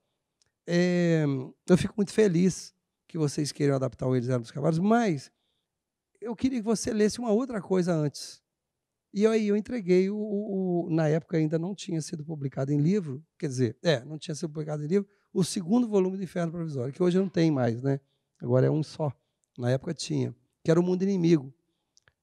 é, eu fico muito feliz que vocês queiram adaptar o Eles Eram dos Cavalos, mas eu queria que você lesse uma outra coisa antes. E aí eu entreguei o, o, o, na época ainda não tinha sido publicado em livro, quer dizer, é, não tinha sido publicado em livro, o segundo volume do Inferno Provisório, que hoje não tem mais, né? Agora é um só. Na época tinha, que era o Mundo Inimigo.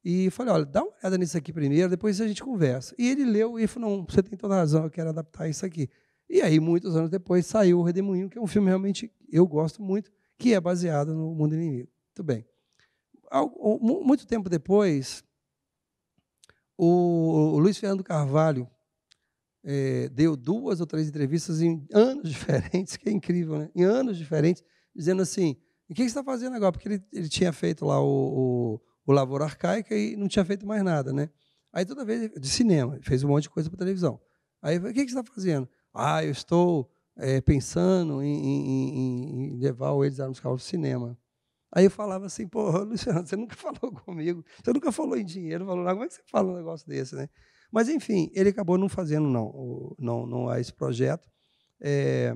E falei, olha, dá uma olhada nisso aqui primeiro, depois a gente conversa. E ele leu e falou, não, você tem toda razão, eu quero adaptar isso aqui. E aí, muitos anos depois, saiu O Redemoinho, que é um filme realmente eu gosto muito, que é baseado no Mundo Inimigo. Muito bem muito tempo depois, o, Luiz Fernando Carvalho é, deu duas ou três entrevistas em anos [laughs] diferentes, que é incrível, né? Em anos diferentes, dizendo assim: o que você está fazendo agora? Porque ele, ele tinha feito lá o, o, o Lavoura Arcaica e não tinha feito mais nada, né? Aí toda vez, de cinema, fez um monte de coisa para televisão. Aí, o que você está fazendo? Ah, eu estou é, pensando em, em, em, levar o Eles Armos Carlos ao cinema. Aí eu falava assim, pô, [laughs] Luciano, você nunca [laughs] falou comigo, você nunca falou em dinheiro, falou nada, ah, como é que você fala um negócio desse, né? Mas, enfim, ele acabou não fazendo, não, não, não há esse projeto. É,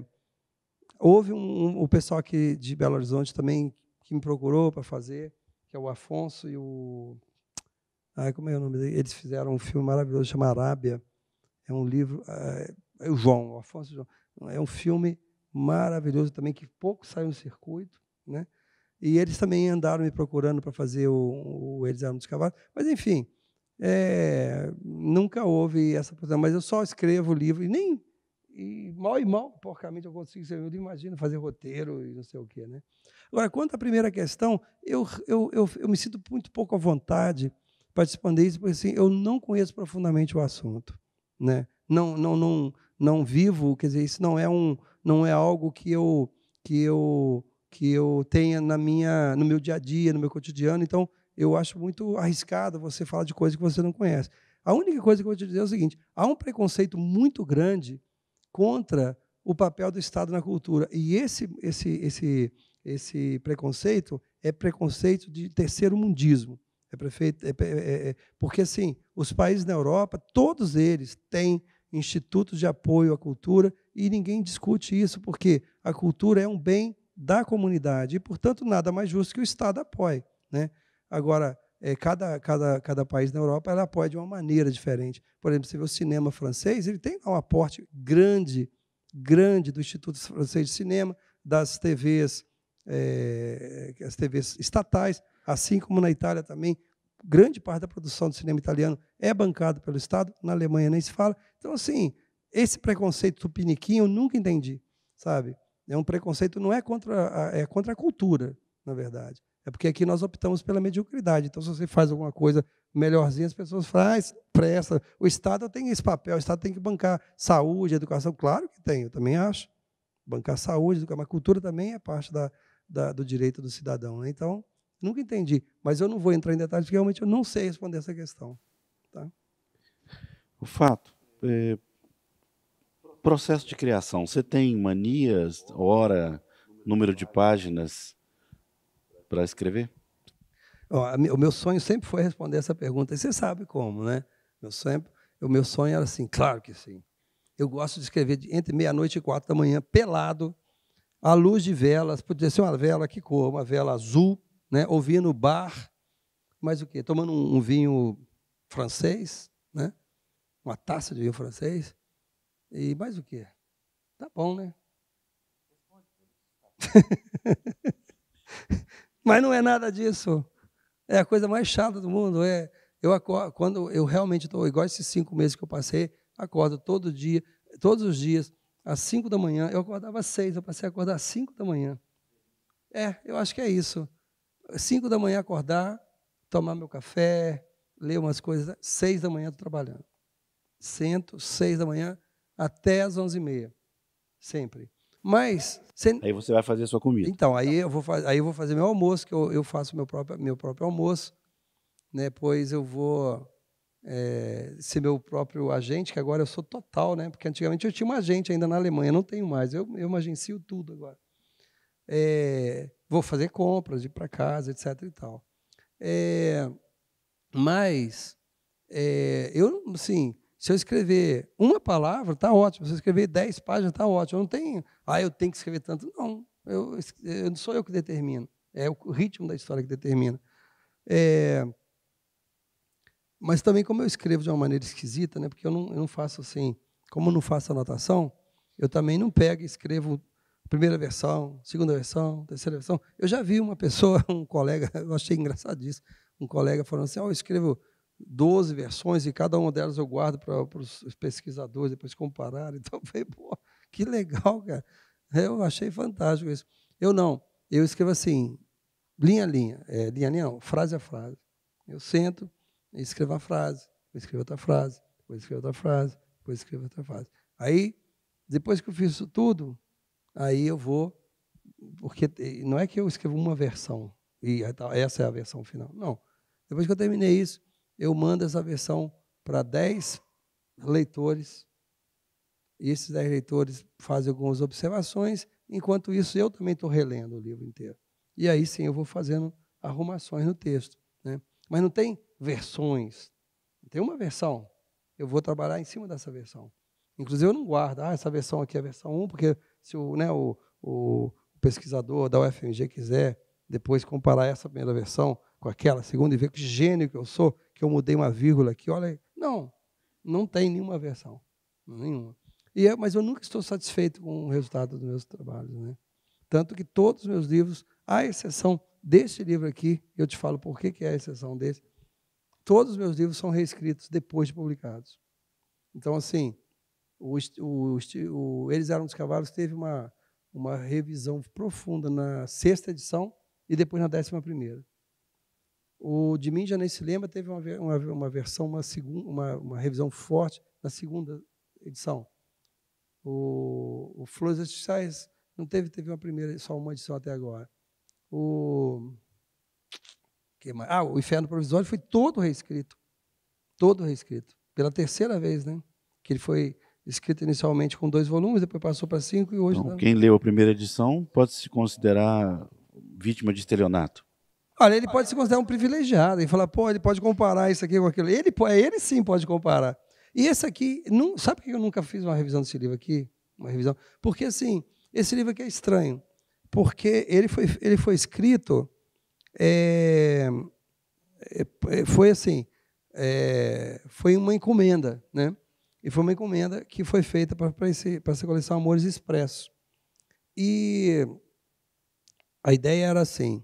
houve um, um, o pessoal aqui de Belo Horizonte também que me procurou para fazer, que é o Afonso e o... Ai, como é o nome dele? Eles fizeram um filme maravilhoso, chama Arábia. É um livro... Eh, é, o João, o Afonso João. É um filme maravilhoso também, que pouco saiu no circuito, né? E eles também andaram me procurando para fazer o, o Eles Eram dos Cavalos. Mas, enfim, é, nunca houve essa possibilidade. Mas eu só escrevo livro e nem. E mal e mal, porcamente, eu consigo ser Eu imagino fazer roteiro e não sei o quê. Né? Agora, quanto à primeira questão, eu, eu, eu, eu me sinto muito pouco à vontade para responder isso, porque assim, eu não conheço profundamente o assunto. Né? Não, não, não, não vivo, quer dizer, isso não é, um, não é algo que eu. Que eu que eu tenha na minha, no meu dia a dia, no meu cotidiano. Então, eu acho muito arriscado você falar de coisas que você não conhece. A única coisa que eu vou te dizer é o seguinte: há um preconceito muito grande contra o papel do Estado na cultura. E esse, esse, esse, esse preconceito é preconceito de terceiro mundismo. É prefeito, é, é, é, é porque, assim, os países na Europa, todos eles têm institutos de apoio à cultura e ninguém discute isso, porque a cultura é um bem da comunidade e, portanto, nada mais justo que o Estado apoie. Né? Agora, é, cada, cada, cada país na Europa ela apoia de uma maneira diferente. Por exemplo, você vê o cinema francês, ele tem um aporte grande, grande do Instituto Francês de Cinema, das TVs, é, as TVs estatais, assim como na Itália também. Grande parte da produção do cinema italiano é bancada pelo Estado, na Alemanha nem se fala. Então, assim, esse preconceito tupiniquim eu nunca entendi, sabe? É um preconceito não é contra a, é contra a cultura, na verdade. É porque aqui nós optamos pela mediocridade. Então, se você faz alguma coisa melhorzinha, as pessoas falam, ah, presta. O Estado tem esse papel, o Estado tem que bancar saúde, educação. Claro que tem, eu também acho. Bancar saúde, educação, mas cultura também é parte da, da, do direito do cidadão. Né? Então, nunca entendi. Mas eu não vou entrar em detalhes, porque realmente eu não sei responder essa questão. Tá? O fato, é, Processo de criação. Você tem manias, hora, número de páginas para escrever? O meu sonho sempre foi responder essa pergunta. E você sabe como, né? Meu sempre, o meu sonho era assim, claro que sim. Eu gosto de escrever entre meia-noite e quatro da manhã, pelado, à luz de velas. Podia ser uma vela que cor, uma vela azul, né? ouvindo bar, mas o quê? Tomando um, um vinho francês, né? uma taça de vinho francês e mais o quê? Tá bom, né? [laughs] Mas não é nada disso. É a coisa mais chata do mundo. É eu acordo, quando eu realmente estou igual esses cinco meses que eu passei, acordo todo dia, todos os dias às cinco da manhã. Eu acordava às seis, eu passei a acordar às cinco da manhã. É, eu acho que é isso. Cinco da manhã acordar, tomar meu café, ler umas coisas. Seis da manhã estou trabalhando. Sento, seis da manhã, até as 11h30, sempre. Mas. Aí você vai fazer a sua comida. Então, aí eu vou, aí eu vou fazer meu almoço, que eu, eu faço meu próprio, meu próprio almoço, né? pois eu vou é, ser meu próprio agente, que agora eu sou total, né? Porque antigamente eu tinha um agente ainda na Alemanha, não tenho mais. Eu, eu agencio tudo agora. É, vou fazer compras, ir para casa, etc. e tal. É, mas é, eu, assim, se eu escrever uma palavra, está ótimo. Se eu escrever dez páginas, está ótimo. Eu não tenho, ah, eu tenho que escrever tanto. Não, eu, eu, não sou eu que determino. É o ritmo da história que determina. É, mas também como eu escrevo de uma maneira esquisita, né? Porque eu não, eu não faço assim, como eu não faço anotação, eu também não pego e escrevo primeira versão, segunda versão, terceira versão. Eu já vi uma pessoa, [laughs] um colega, eu achei engraçadíssimo, um colega falando assim, oh, eu escrevo 12 versões e cada uma delas eu guardo para os pesquisadores depois compararem. [laughs] Então, foi falei, pô, que legal, cara. Eu achei fantástico isso. Eu não, eu escrevo assim, linha a linha, é, linha a linha não, frase a frase. Eu sento e escrevo a frase, depois escrevo outra frase, depois escrevo outra frase, depois escrevo outra frase. Aí, depois que eu fiz isso tudo, aí eu vou, porque não é que eu escrevo uma versão e tá, essa é a versão final, não. Depois que eu terminei isso, eu mando essa versão para 10 leitores. e Esses 10 leitores fazem algumas observações. Enquanto isso, eu também estou relendo o livro inteiro. E aí sim eu vou fazendo arrumações no texto. Né? Mas não tem versões. tem uma versão. Eu vou trabalhar em cima dessa versão. Inclusive, eu não guardo, ah, essa versão aqui é a versão 1, porque se o, né, o, o pesquisador da UFMG quiser depois comparar essa primeira versão com aquela segunda e ver que gênio que eu sou, que eu mudei uma vírgula aqui, olha, não, não tem nenhuma versão, nenhuma. E é, mas eu nunca estou satisfeito com o resultado dos meus trabalhos, né? Tanto que todos os meus livros, à exceção deste livro aqui, eu te falo por que, é a exceção desse, todos os meus livros são reescritos depois de publicados. Então, assim, o, o, o, Eles Eram os Cavalos teve uma, uma revisão profunda na sexta edição e depois na décima primeira. O de mim já nem se lembra, teve uma, uma, uma versão, uma, segunda, uma, uma revisão forte na segunda edição. O, o Flores de não teve, teve uma primeira, só uma edição até agora. O, que mais? Ah, o Inferno Provisório foi todo reescrito. Todo reescrito. Pela terceira vez, né? Que ele foi escrito inicialmente com dois volumes, depois passou para cinco e hoje. Então, não... Tá quem leu a primeira edição pode se considerar vítima de estelionato. Olha, ele pode se considerar um privilegiado e falar, pô, ele pode comparar isso aqui com aquilo. Ele, ele sim pode comparar. E esse aqui, não, sabe por que eu nunca fiz uma revisão desse livro aqui? Uma revisão? Porque, assim, esse livro aqui é estranho. Porque ele foi, ele foi escrito. É, é, é foi assim. É, foi uma encomenda, né? E foi uma encomenda que foi feita para essa coleção Amores Expressos. E a ideia era assim.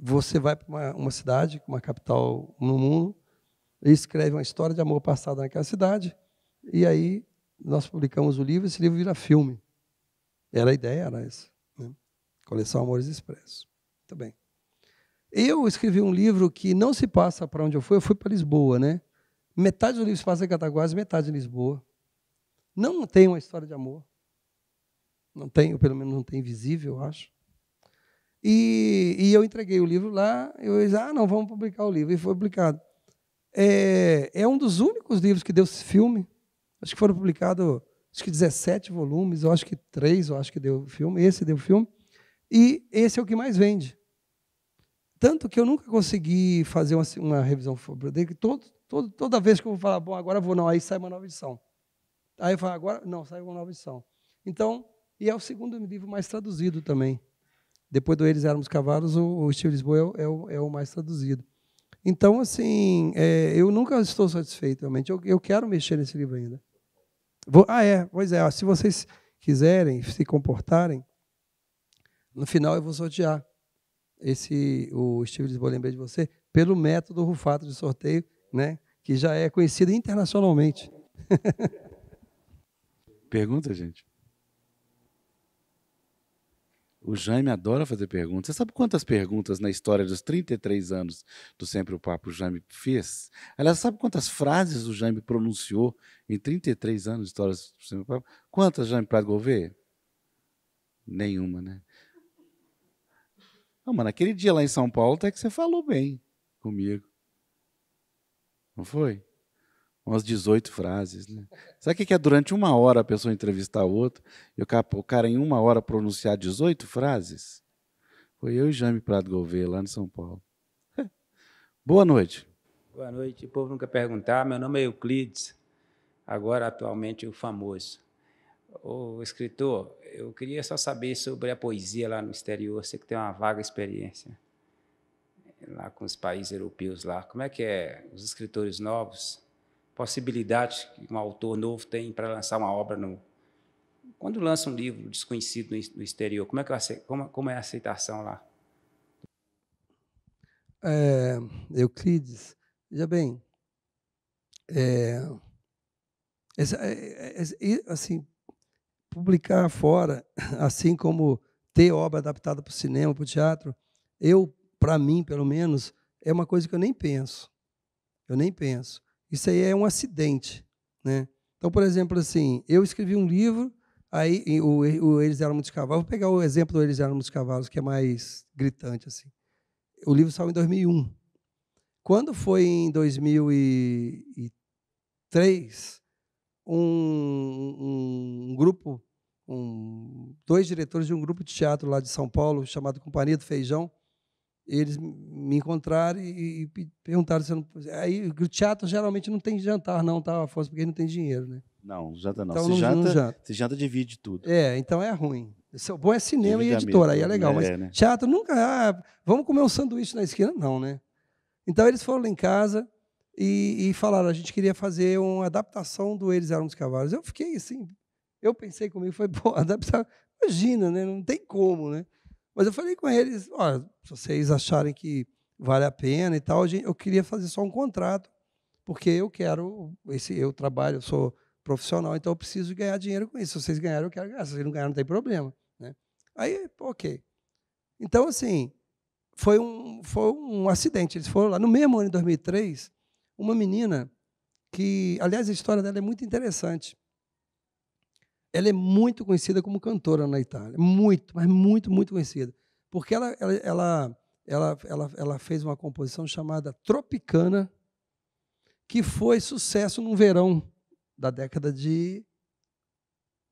Você vai para uma, uma cidade, uma capital no mundo, e escreve uma história de amor passado naquela cidade, e aí nós publicamos o livro, esse livro vira filme. Era a ideia, era essa. Né? Coleção Amores Expressos. Muito bem. Eu escrevi um livro que não se passa para onde eu fui, eu fui para Lisboa, né? Metade do livro se passa em Cataguases, metade em Lisboa. Não tem uma história de amor. Não tem, ou pelo menos não tem visível, eu acho. E, e eu entreguei o livro lá, eu disse, ah, não, vamos publicar o livro. E foi publicado. É, é um dos únicos livros que deu esse filme. Acho que foram publicados acho que 17 volumes, eu acho que três, eu acho que deu filme, esse deu filme. E esse é o que mais vende. Tanto que eu nunca consegui fazer uma, uma revisão dele, todo, todo, toda vez que eu vou falar, bom, agora vou não, aí sai uma nova edição. Aí eu falo, agora não, sai uma nova edição. Então, e é o segundo livro mais traduzido também. Depois do Eles Éramos Cavalos, o, o Estilo Lisboa é, é, o, é o mais traduzido. Então, assim, é, eu nunca estou satisfeito, realmente. Eu, eu quero mexer nesse livro ainda. Vou, ah, é, pois é. Ó, se vocês quiserem, se comportarem, no final eu vou sortear esse, o Estilo Lisboa, lembrei de você, pelo método Rufato de sorteio, né, que já é conhecido internacionalmente. [laughs] Pergunta, gente. O Jaime adora fazer perguntas. Você sabe quantas perguntas na história dos 33 anos do Sempre o Papo o Jaime fez? Aliás, sabe quantas frases o Jaime pronunciou em 33 anos de história do Sempre o Papo? Quantas, Jaime Prado Gouveia? Nenhuma, né? Não, mano, aquele dia lá em São Paulo até que você falou bem comigo. Não foi? umas 18 frases. Né? Sabe o que é durante uma hora a pessoa entrevistar o outro e o cara, em uma hora pronunciar 18 frases? Foi eu e Jaime Prado Gouveia, lá em São Paulo. [laughs] Boa noite. Boa noite. O povo nunca perguntar. Ah, meu nome é Euclides, agora atualmente o famoso. O escritor, eu queria só saber sobre a poesia lá no exterior. Você que tem uma vaga experiência lá com os países europeus lá. Como é que é os escritores novos? possibilidades que um autor novo tem para lançar uma obra no quando lança um livro desconhecido no exterior como é que aceito, como, como, é a aceitação lá é, Euclides veja bem é, essa, é, é assim publicar fora [laughs] assim como ter obra adaptada para o cinema para o teatro eu para mim pelo menos é uma coisa que eu nem penso eu nem penso isso aí é um acidente, né? Então, por exemplo, assim, eu escrevi um livro, aí o, o Eles Eram Muitos Cavalos, vou pegar o exemplo do Eles Eram Muitos Cavalos, que é mais gritante, assim. O livro saiu em 2001. Quando foi em 2003, um, um grupo, um, dois diretores de um grupo de teatro lá de São Paulo, chamado Companhia do Feijão, eles me encontraram e, e perguntaram se eu não. Aí o teatro geralmente não tem jantar, não, tá, Afonso? Porque não tem dinheiro, né? Não, janta não. Então, se, não, janta, não janta. se janta, divide tudo. É, então é ruim. O é bom é cinema divide e editora, aí é legal. É, mas né? teatro nunca. Ah, vamos comer um sanduíche na esquina? Não, né? Então eles foram lá em casa e, e falaram: a gente queria fazer uma adaptação do Eles Eram os Cavalos. Eu fiquei assim. Eu pensei comigo, foi, pô, [laughs] adaptar. Imagina, né? Não tem como, né? Mas eu falei com eles, olha, se vocês acharem que vale a pena e tal, eu queria fazer só um contrato, porque eu quero, esse, eu trabalho, eu sou profissional, então eu preciso ganhar dinheiro com isso. Se vocês ganharem, eu quero ganhar. Se vocês não ganharem, não tem problema. Né? Aí, ok. Então, assim, foi um, foi um acidente. Eles foram lá. No mesmo ano, em 2003, uma menina que, aliás, a história dela é muito interessante. Ela é muito conhecida como cantora na Itália. Muito, mas muito, muito conhecida. Porque ela, ela, ela, ela, ela, ela fez uma composição chamada Tropicana, que foi sucesso num verão da década de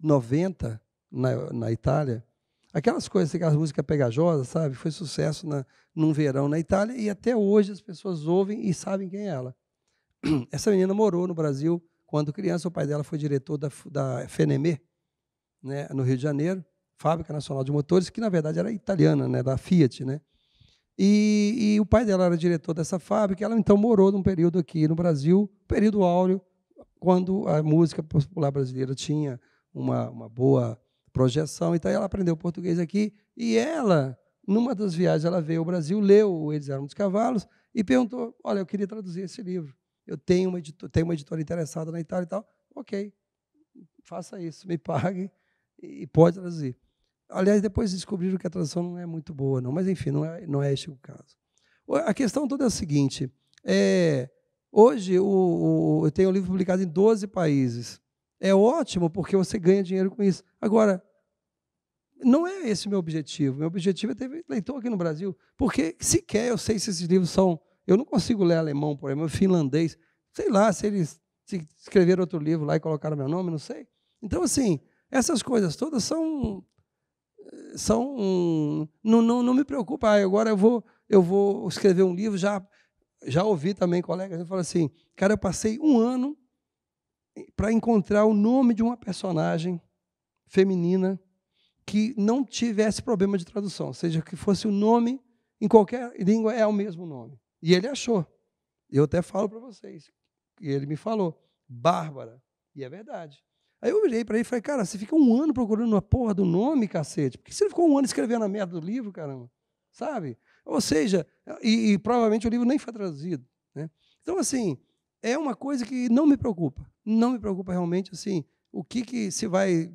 90 na, na Itália. Aquelas coisas, aquelas músicas pegajosas, sabe? Foi sucesso na, num verão na Itália e até hoje as pessoas ouvem e sabem quem é ela. [clears throat] Essa menina morou no Brasil quando criança, o pai dela foi diretor da, da FENEME, né, no Rio de Janeiro, Fábrica Nacional de Motores, que na verdade era italiana, né, da Fiat. Né? E, e o pai dela era diretor dessa fábrica. Ela então morou num período aqui no Brasil, período áureo, quando a música popular brasileira tinha uma, uma boa projeção. Então ela aprendeu português aqui e ela, numa das viagens, ela veio ao Brasil, leu Eles Eram dos Cavalos e perguntou: Olha, eu queria traduzir esse livro eu tenho uma, editora, tenho uma editora interessada na Itália e tal, ok, faça isso, me [laughs] pague e pode traduzir. Aliás, depois descobriram que a tradução não é muito boa, não, mas enfim, não é, não é este o caso. A questão toda é a seguinte: é, hoje o, o, eu tenho um livro publicado em 12 países. É ótimo porque você ganha dinheiro com isso. Agora, não é esse o meu objetivo. Meu objetivo é ter leitor aqui no Brasil, porque sequer eu sei se esses livros são eu não consigo ler alemão, por exemplo, finlandês. Sei lá se eles se escreveram outro livro lá e colocaram meu nome, não sei. Então, assim, essas coisas todas são. são não, não, não me preocupa. Ah, agora eu vou, eu vou escrever um livro. Já, já ouvi também colegas que falam assim: cara, eu passei um ano para encontrar o nome de uma personagem feminina que não tivesse problema de tradução, ou seja, que fosse o nome em qualquer língua é o mesmo nome. E ele achou. Eu até falo para vocês. E ele me falou, Bárbara. E é verdade. Aí eu olhei para ele e falei, cara, você fica um ano procurando uma porra do nome, cacete. Por que você ficou um ano escrevendo a merda do livro, caramba? Sabe? Ou seja, e, e provavelmente o livro nem foi traduzido. Né? Então, assim, é uma coisa que não me preocupa. Não me preocupa realmente, assim, o que, que se vai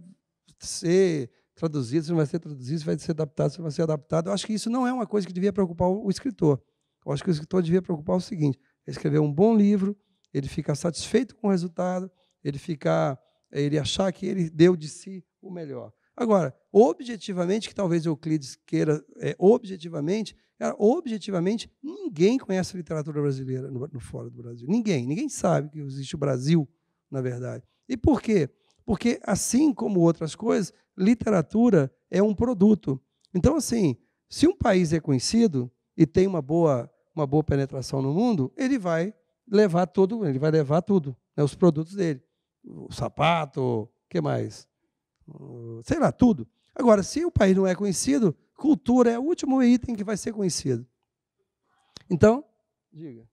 ser traduzido, se não vai ser traduzido, se vai ser adaptado, se vai ser adaptado. Eu acho que isso não é uma coisa que devia preocupar o escritor. Eu acho que o escritor devia preocupar o seguinte: é escrever um bom livro, ele ficar satisfeito com o resultado, ele ficar, eh, ele achar que ele deu de si o melhor. Agora, objetivamente, que talvez Euclides queira, é, objetivamente, cara, é, objetivamente, ninguém conhece a literatura brasileira no, no fora do Brasil. Ninguém, ninguém sabe que existe o Brasil, na verdade. E por quê? Porque, assim como outras coisas, literatura é um produto. Então, assim, se um país é conhecido e tem uma boa uma boa penetração no mundo, ele vai levar tudo, ele vai levar tudo, né, os produtos dele, o sapato, o que mais, sei lá, tudo. Agora, se o país não é conhecido, cultura é o último item que vai ser conhecido. Então, diga.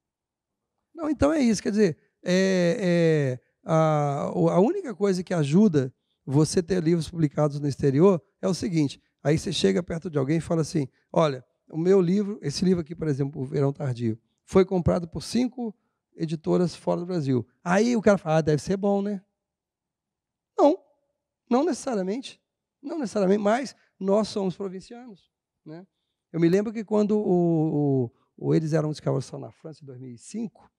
Não, então é isso, quer dizer, é, é a, a única coisa que ajuda você ter livros publicados no exterior é o seguinte: aí você chega perto de alguém e fala assim, olha, o meu livro, esse livro aqui, por exemplo, O Verão Tardio, foi comprado por cinco editoras fora do Brasil. Aí o cara fala, ah, deve ser bom, né? Não, não necessariamente. Não necessariamente, mas nós somos provincianos. Né? Eu me lembro que quando o, o, o Eles Eram Descalçados na França, em 2005,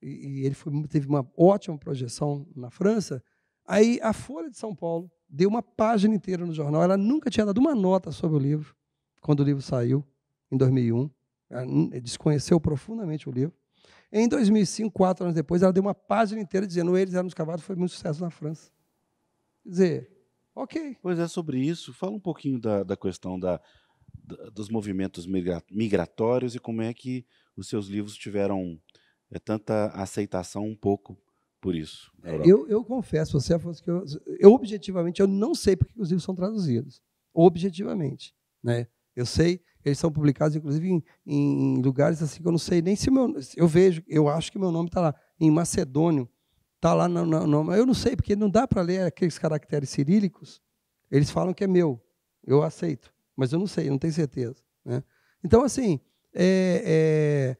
e, e ele foi, teve uma ótima projeção na França, aí a Folha de São Paulo deu uma página inteira no jornal, ela nunca tinha dado uma nota sobre o livro, quando o livro saiu em 2001. Desconheceu profundamente o livro. Em 2005, quatro anos depois, ela deu uma página inteira dizendo eles eram os foi muito sucesso na França. Quer dizer, ok. Pois é, sobre isso, fala um pouquinho da, da questão da, da, dos movimentos migratórios e como é que os seus livros tiveram é, tanta aceitação um pouco por isso. Eu, eu, confesso, você Afonso, que eu, eu, objetivamente eu não sei porque os livros são traduzidos. Objetivamente. Né? Eu sei eles são publicados, inclusive, em, em lugares assim que eu não sei nem se meu. Eu vejo, eu acho que meu nome está lá. Em macedônio, está lá no nome. Eu não sei, porque não dá para ler aqueles caracteres cirílicos. Eles falam que é meu. Eu aceito. Mas eu não sei, não tenho certeza. Né? Então, assim, é, é,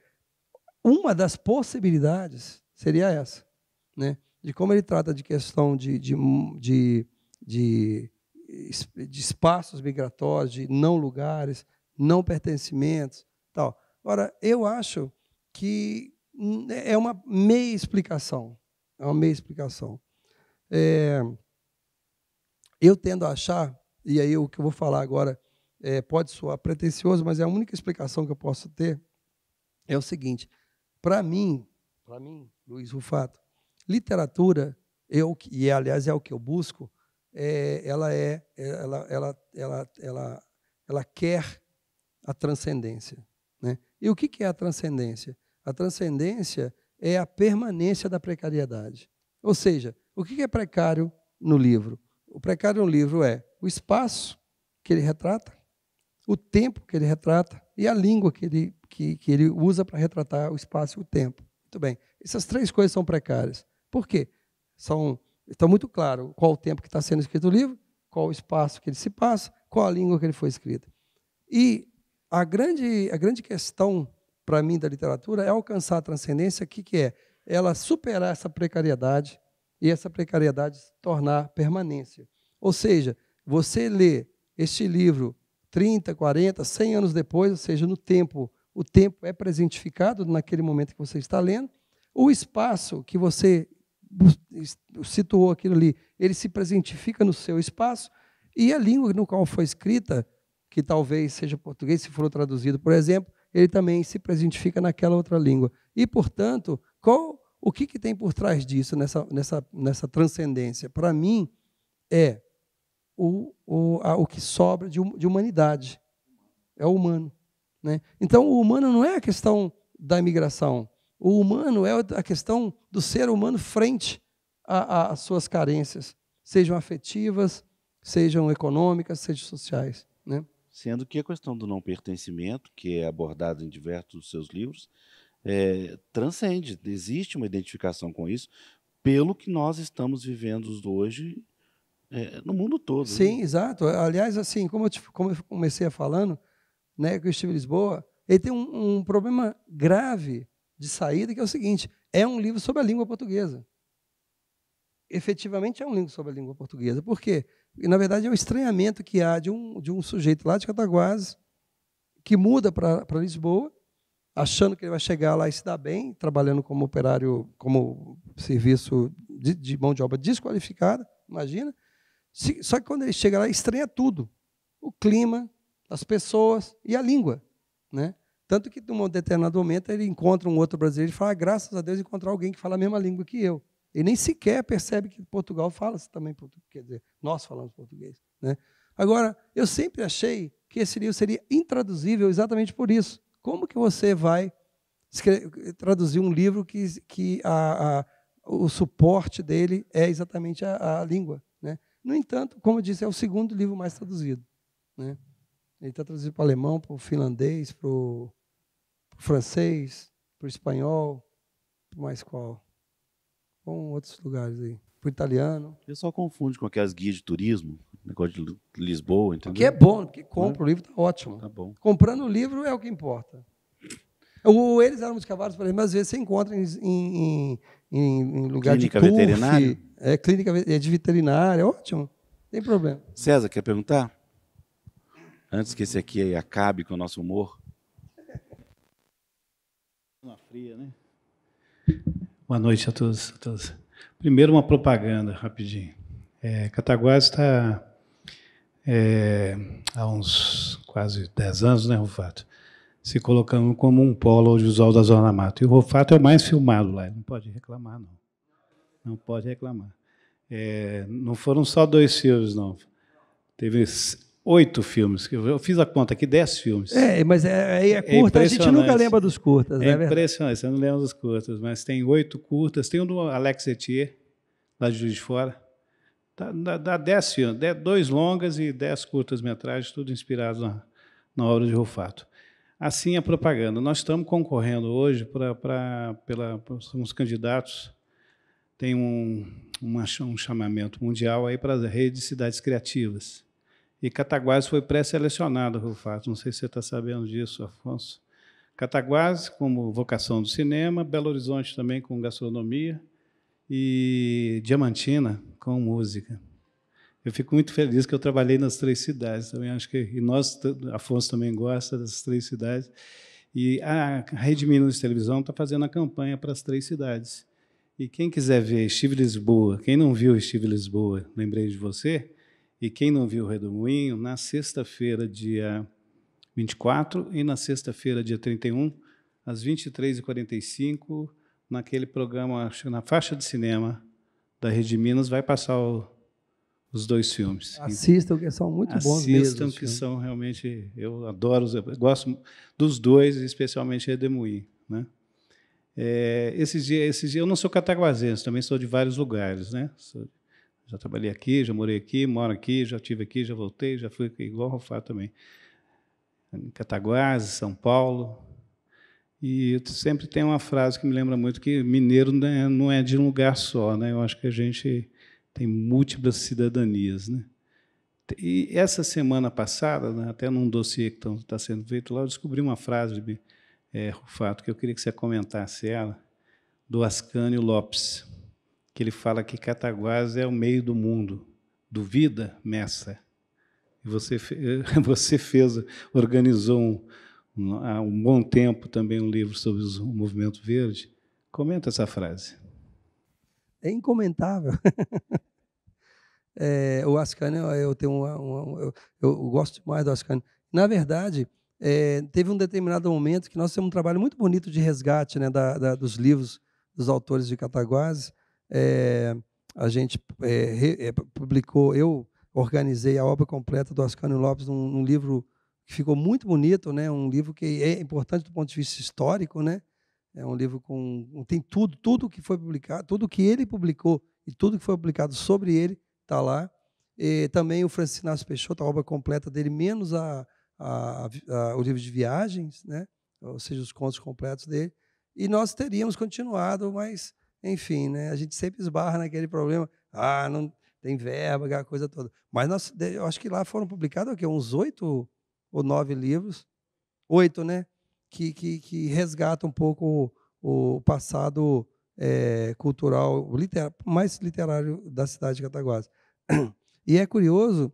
uma das possibilidades seria essa, né? de como ele trata de questão de, de, de, de, de espaços migratórios, de não lugares, não pertencimentos, tal. Agora, eu acho que é uma meia explicação, é uma meia explicação. É, eu tendo a achar, e aí o que eu vou falar agora é, pode soar pretencioso, mas é a única explicação que eu posso ter é o seguinte: para mim, para mim, Luiz Rufato, literatura eu e aliás é o que eu busco, é, ela é, é ela, ela, ela, ela, ela quer a transcendência. Né? E o que é a transcendência? A transcendência é a permanência da precariedade. Ou seja, o que é precário no livro? O precário no livro é o espaço que ele retrata, o tempo que ele retrata e a língua que ele, que, que ele usa para retratar o espaço e o tempo. Muito bem. Essas três coisas são precárias. Por quê? São, está muito claro qual o tempo que está sendo escrito o livro, qual o espaço que ele se passa, qual a língua que ele foi escrito. E a grande, a grande questão para mim da literatura é alcançar a transcendência, que, que é ela superar essa precariedade e essa precariedade se tornar permanência. Ou seja, você lê este livro 30, 40, 100 anos depois, ou seja, no tempo, o tempo é presentificado naquele momento que você está lendo, o espaço que você situou aquilo ali, ele se presentifica no seu espaço, e a língua no qual foi escrita, que talvez seja português, se for traduzido, por exemplo, ele também se presentifica naquela outra língua. E, portanto, qual o que, que tem por trás disso, nessa, nessa, nessa transcendência? Para mim, é o, o, a, o que sobra de, de humanidade. É o humano. Né? Então, o humano não é a questão da imigração. O humano é a questão do ser humano frente às suas carências, sejam afetivas, sejam econômicas, sejam sociais sendo que a questão do não pertencimento, que é abordada em diversos dos seus livros, é, transcende, existe uma identificação com isso, pelo que nós estamos vivendo hoje é, no mundo todo. Né? Sim, né? exato. Aliás, assim, como eu, te, como eu comecei a falando, né, que o em Lisboa, ele tem um, um problema grave de saída, que é o seguinte, é um livro sobre a língua portuguesa efetivamente é um livro sobre a língua portuguesa. Por quê? E, na verdade, é o estranhamento que há de um, de um sujeito lá de Cataguases que muda para Lisboa, achando que ele vai chegar lá e se dar bem, trabalhando como operário, como serviço de, de mão de obra desqualificada, imagina. Se, só que quando ele chega lá, estranha tudo. O clima, as pessoas e a língua. Né? Tanto que, num determinado momento, ele encontra um outro brasileiro e fala: ah, graças a Deus, encontrar alguém que fala a mesma língua que eu. Ele nem sequer percebe que Portugal fala também português, quer dizer, nós falamos português. Né? Agora, eu sempre achei que esse livro seria intraduzível exatamente por isso. Como que você vai traduzir um livro que, que a, a, o suporte dele é exatamente a, a língua? Né? No entanto, como eu disse, é o segundo livro mais traduzido. Né? Ele está traduzido para o alemão, para o finlandês, para o francês, para o espanhol, para mais qual? com outros lugares aí. Pro italiano. O pessoal confunde com aquelas guias de turismo, negócio de Lisboa, entendeu? Que é bom, que compra é? o livro, tá ótimo. Tá bom. Comprando o livro é o que importa. O, eles eram os cavalos, mas às vezes você encontra em, em, em, em lugar clínica de Clínica veterinária? É, clínica é de veterinária, é ótimo. Tem problema. César, quer perguntar? Antes que esse aqui acabe com o nosso humor. Na fria, né? Boa noite a todos, a todos. Primeiro, uma propaganda, rapidinho. É, Cataguás está é, há uns quase 10 anos, né, Rufato? Se colocando como um polo audiovisual da Zona Mata. E o Rufato é o mais filmado lá, não pode reclamar, não. Não pode reclamar. É, não foram só dois filmes, não. Teve oito filmes. Eu fiz a conta aqui, dez filmes. É, mas é, é, é curta, é a gente nunca lembra dos curtas, é, é impressionante, você não lembra dos curtas, mas tem oito curtas. Tem um do Alex Etier, lá de Juiz de Fora. Tá, dá, dá dez filmes, dois longas e dez curtas-metragens, tudo inspirado na, na obra de Rufato. Assim a é propaganda. Nós estamos concorrendo hoje para, para, pela, candidatos. Tem um, um, um chamamento mundial aí para a rede de cidades criativas. E Cataguases foi pré-selecionado, Rufato. Não sei se você está sabendo disso, Afonso. Cataguases, como vocação do cinema, Belo Horizonte também com gastronomia e Diamantina com música. Eu fico muito feliz que eu trabalhei nas três cidades também. Acho que e nós, Afonso também gosta das três cidades. E a Rede Minas de Televisão está fazendo a campanha para as três cidades. E quem quiser ver Steve Lisboa, quem não viu Steve Lisboa, lembrei de você, e quem não viu o Redemoinho, na sexta-feira, dia 24, e na sexta-feira, dia 31, às 23h45, naquele programa, na faixa de cinema da Rede Minas, vai passar o, os dois filmes. Assistam, que são muito Assistam, bons mesmo. Assistam, que são realmente... Eu adoro, eu gosto dos dois, especialmente Redemoinho, né? É, esses dias, esses dias, eu não sou cataguazense, também sou de vários lugares, né? Sou, já trabalhei aqui, já morei aqui, moro aqui, já tive aqui, já voltei, já fui igual o Fá também. Em Cataguases, São Paulo. E sempre tem uma frase que me lembra muito que mineiro é, não é de um lugar só, né? Eu acho que a gente tem múltiplas cidadanias, né? E essa semana passada, né, até num dossiê que está sendo feito lá, eu descobri uma frase de é, Rufato que eu queria que você comentasse ela do Ascânio Lopes que ele fala que Cataguás é o meio do mundo. Duvida, Messa? E você, [laughs] você fez, organizou um, um, há ah, um bom tempo também um livro sobre o movimento verde. Comenta essa frase. É incomentável. [laughs] é, o Ascani, eu tenho uma, uma, eu, eu, gosto demais do Ascani. Na verdade, é, teve um determinado momento que nós temos um trabalho muito bonito de resgate né, da, da, dos livros dos autores de Cataguases, é, a gente é, é, publicou, eu organizei a obra completa do Ascânio Lopes num, num, livro que ficou muito bonito, né? Um livro que é importante do ponto de vista histórico, né? É um livro com tem tudo, tudo que foi publicado, tudo que ele publicou e tudo que foi publicado sobre ele está lá. E também o Francisco Inácio Peixoto, a obra completa dele, menos a, a, a, o livro de viagens, né? ou seja, os contos completos dele. E nós teríamos continuado, mas enfim, né? A gente sempre esbarra naquele problema. Ah, não tem verba, aquela coisa toda. Mas nós, eu acho que lá foram publicados o quê? uns oito ou nove livros, oito, né? Que, que, que resgata um pouco o, o passado é, cultural, mais literário da cidade de Cataguases. E é curioso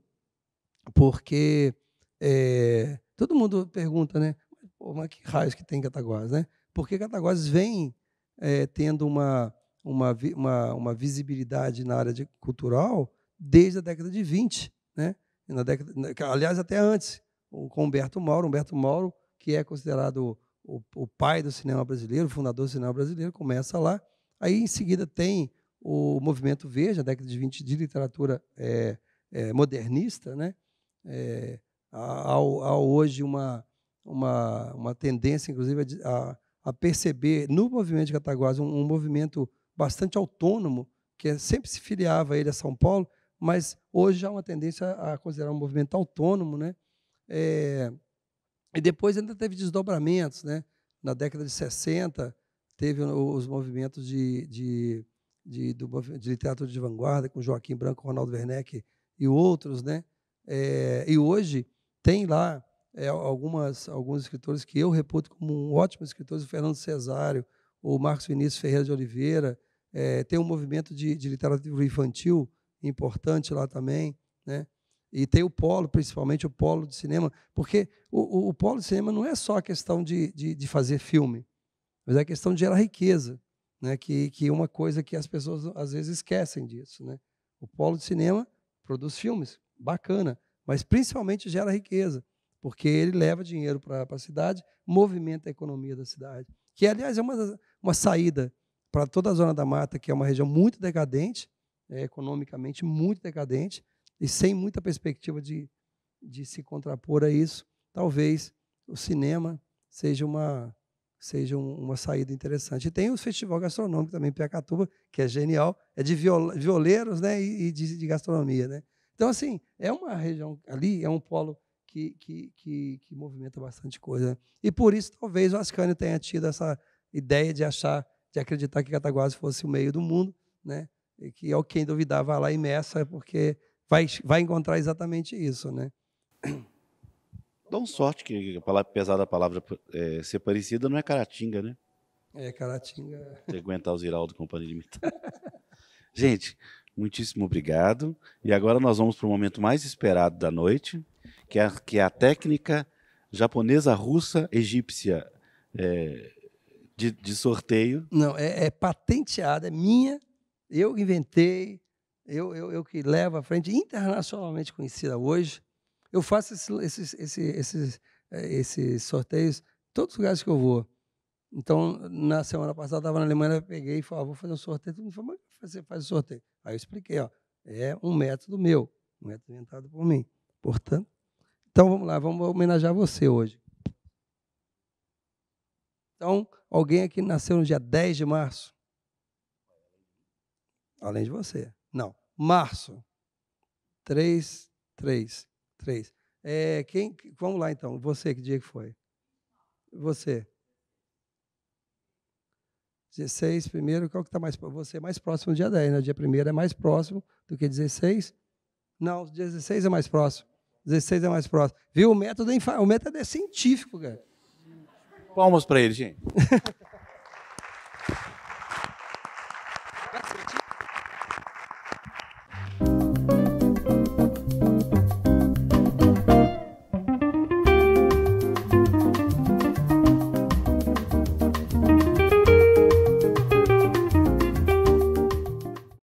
porque é, todo mundo pergunta, né? Pô, mas que raios que tem Cataguases, né? Porque Cataguases vem é, tendo uma, uma, uma, uma visibilidade na área de, cultural desde a década de 20. Né? Na década, né, aliás, até antes, com Humberto Mauro. Humberto Mauro, que é considerado o, o pai do cinema brasileiro, o fundador do cinema brasileiro, começa lá. Aí, em seguida, tem o movimento Veja, década de 20, de literatura é, é, modernista, né? É, há, há, hoje uma, uma, uma tendência, inclusive, a, a perceber no movimento de Cataguases um, um, movimento bastante autônomo, que é, sempre se filiava ele a São Paulo, mas hoje há é uma tendência a considerar um movimento autônomo, né? É, e depois ainda teve desdobramentos, né? Na década de 60 teve os movimentos de, de, de, do, de literatura de vanguarda com Joaquim Branco, Ronaldo Werneck e outros, né? É, e hoje tem lá é, algumas, alguns escritores que eu reputo como um ótimos escritores, o Fernando Cesário, o Marcos Vinícius Ferreira de Oliveira, é, tem um movimento de, de, literatura infantil importante lá também, né? E tem o polo, principalmente o polo de cinema, porque o, o, o polo de cinema não é só a questão de, de, de, fazer filme, mas é a questão de gerar riqueza, né? Que, que é uma coisa que as pessoas às vezes esquecem disso, né? O polo de cinema produz filmes, bacana, mas principalmente gera riqueza, porque ele leva dinheiro para a cidade, movimenta a economia da cidade que, aliás, é uma, uma saída para toda a Zona da Mata, que é uma região muito decadente, é, economicamente muito decadente, e sem muita perspectiva de, de se contrapor a isso, talvez o cinema seja uma, seja uma saída interessante. E tem o Festival Gastronômico também, Piacatuba, que é genial, é de viol, violeiros né, e, de, de gastronomia. Né? Então, assim, é uma região ali, é um polo que, que, que, que movimenta bastante coisa. E por isso, talvez, o Ascânio tenha tido essa ideia de achar, de acreditar que Cataguases fosse o meio do mundo, né? E que alguém quem lá imersa, é porque vai, vai encontrar exatamente isso, né? Dá um sorte que apesar da pesada, palavra é, ser parecida não é caratinga, né? É, caratinga. Tem que aguentar os Iraldo Companhia Limitada. [laughs] Gente, muitíssimo obrigado. E agora nós vamos para o momento mais esperado da noite, que é, que é a técnica japonesa, russa, egípcia é, de, de, sorteio. Não, é, é, patenteada, é minha, eu inventei, eu, eu, eu, que levo à frente, internacionalmente conhecida hoje. Eu faço esses, esses, esses é, sorteios todos os lugares que eu vou. Então, na semana passada, estava na Alemanha, eu peguei e falei, ah, vou fazer um sorteio. Todo mundo falou, mas você faz o sorteio? Aí eu expliquei, ó, é um método meu, um método inventado por mim. Portanto, então vamos lá, vamos homenagear você hoje. Então, alguém aqui nasceu no dia 10 de março? Além de você. Não. Março. 3, 3, 3. É, quem, vamos lá então. Você, que dia que foi? Você. 16 primeiro, qual que está mais próximo? Você é mais próximo do dia 10, né? O dia primeiro é mais próximo do que 16? Não, 16 é mais próximo. 16 é mais próximo. Viu? O método é, infa... o método é científico, cara. Palmas para ele, gente. [laughs]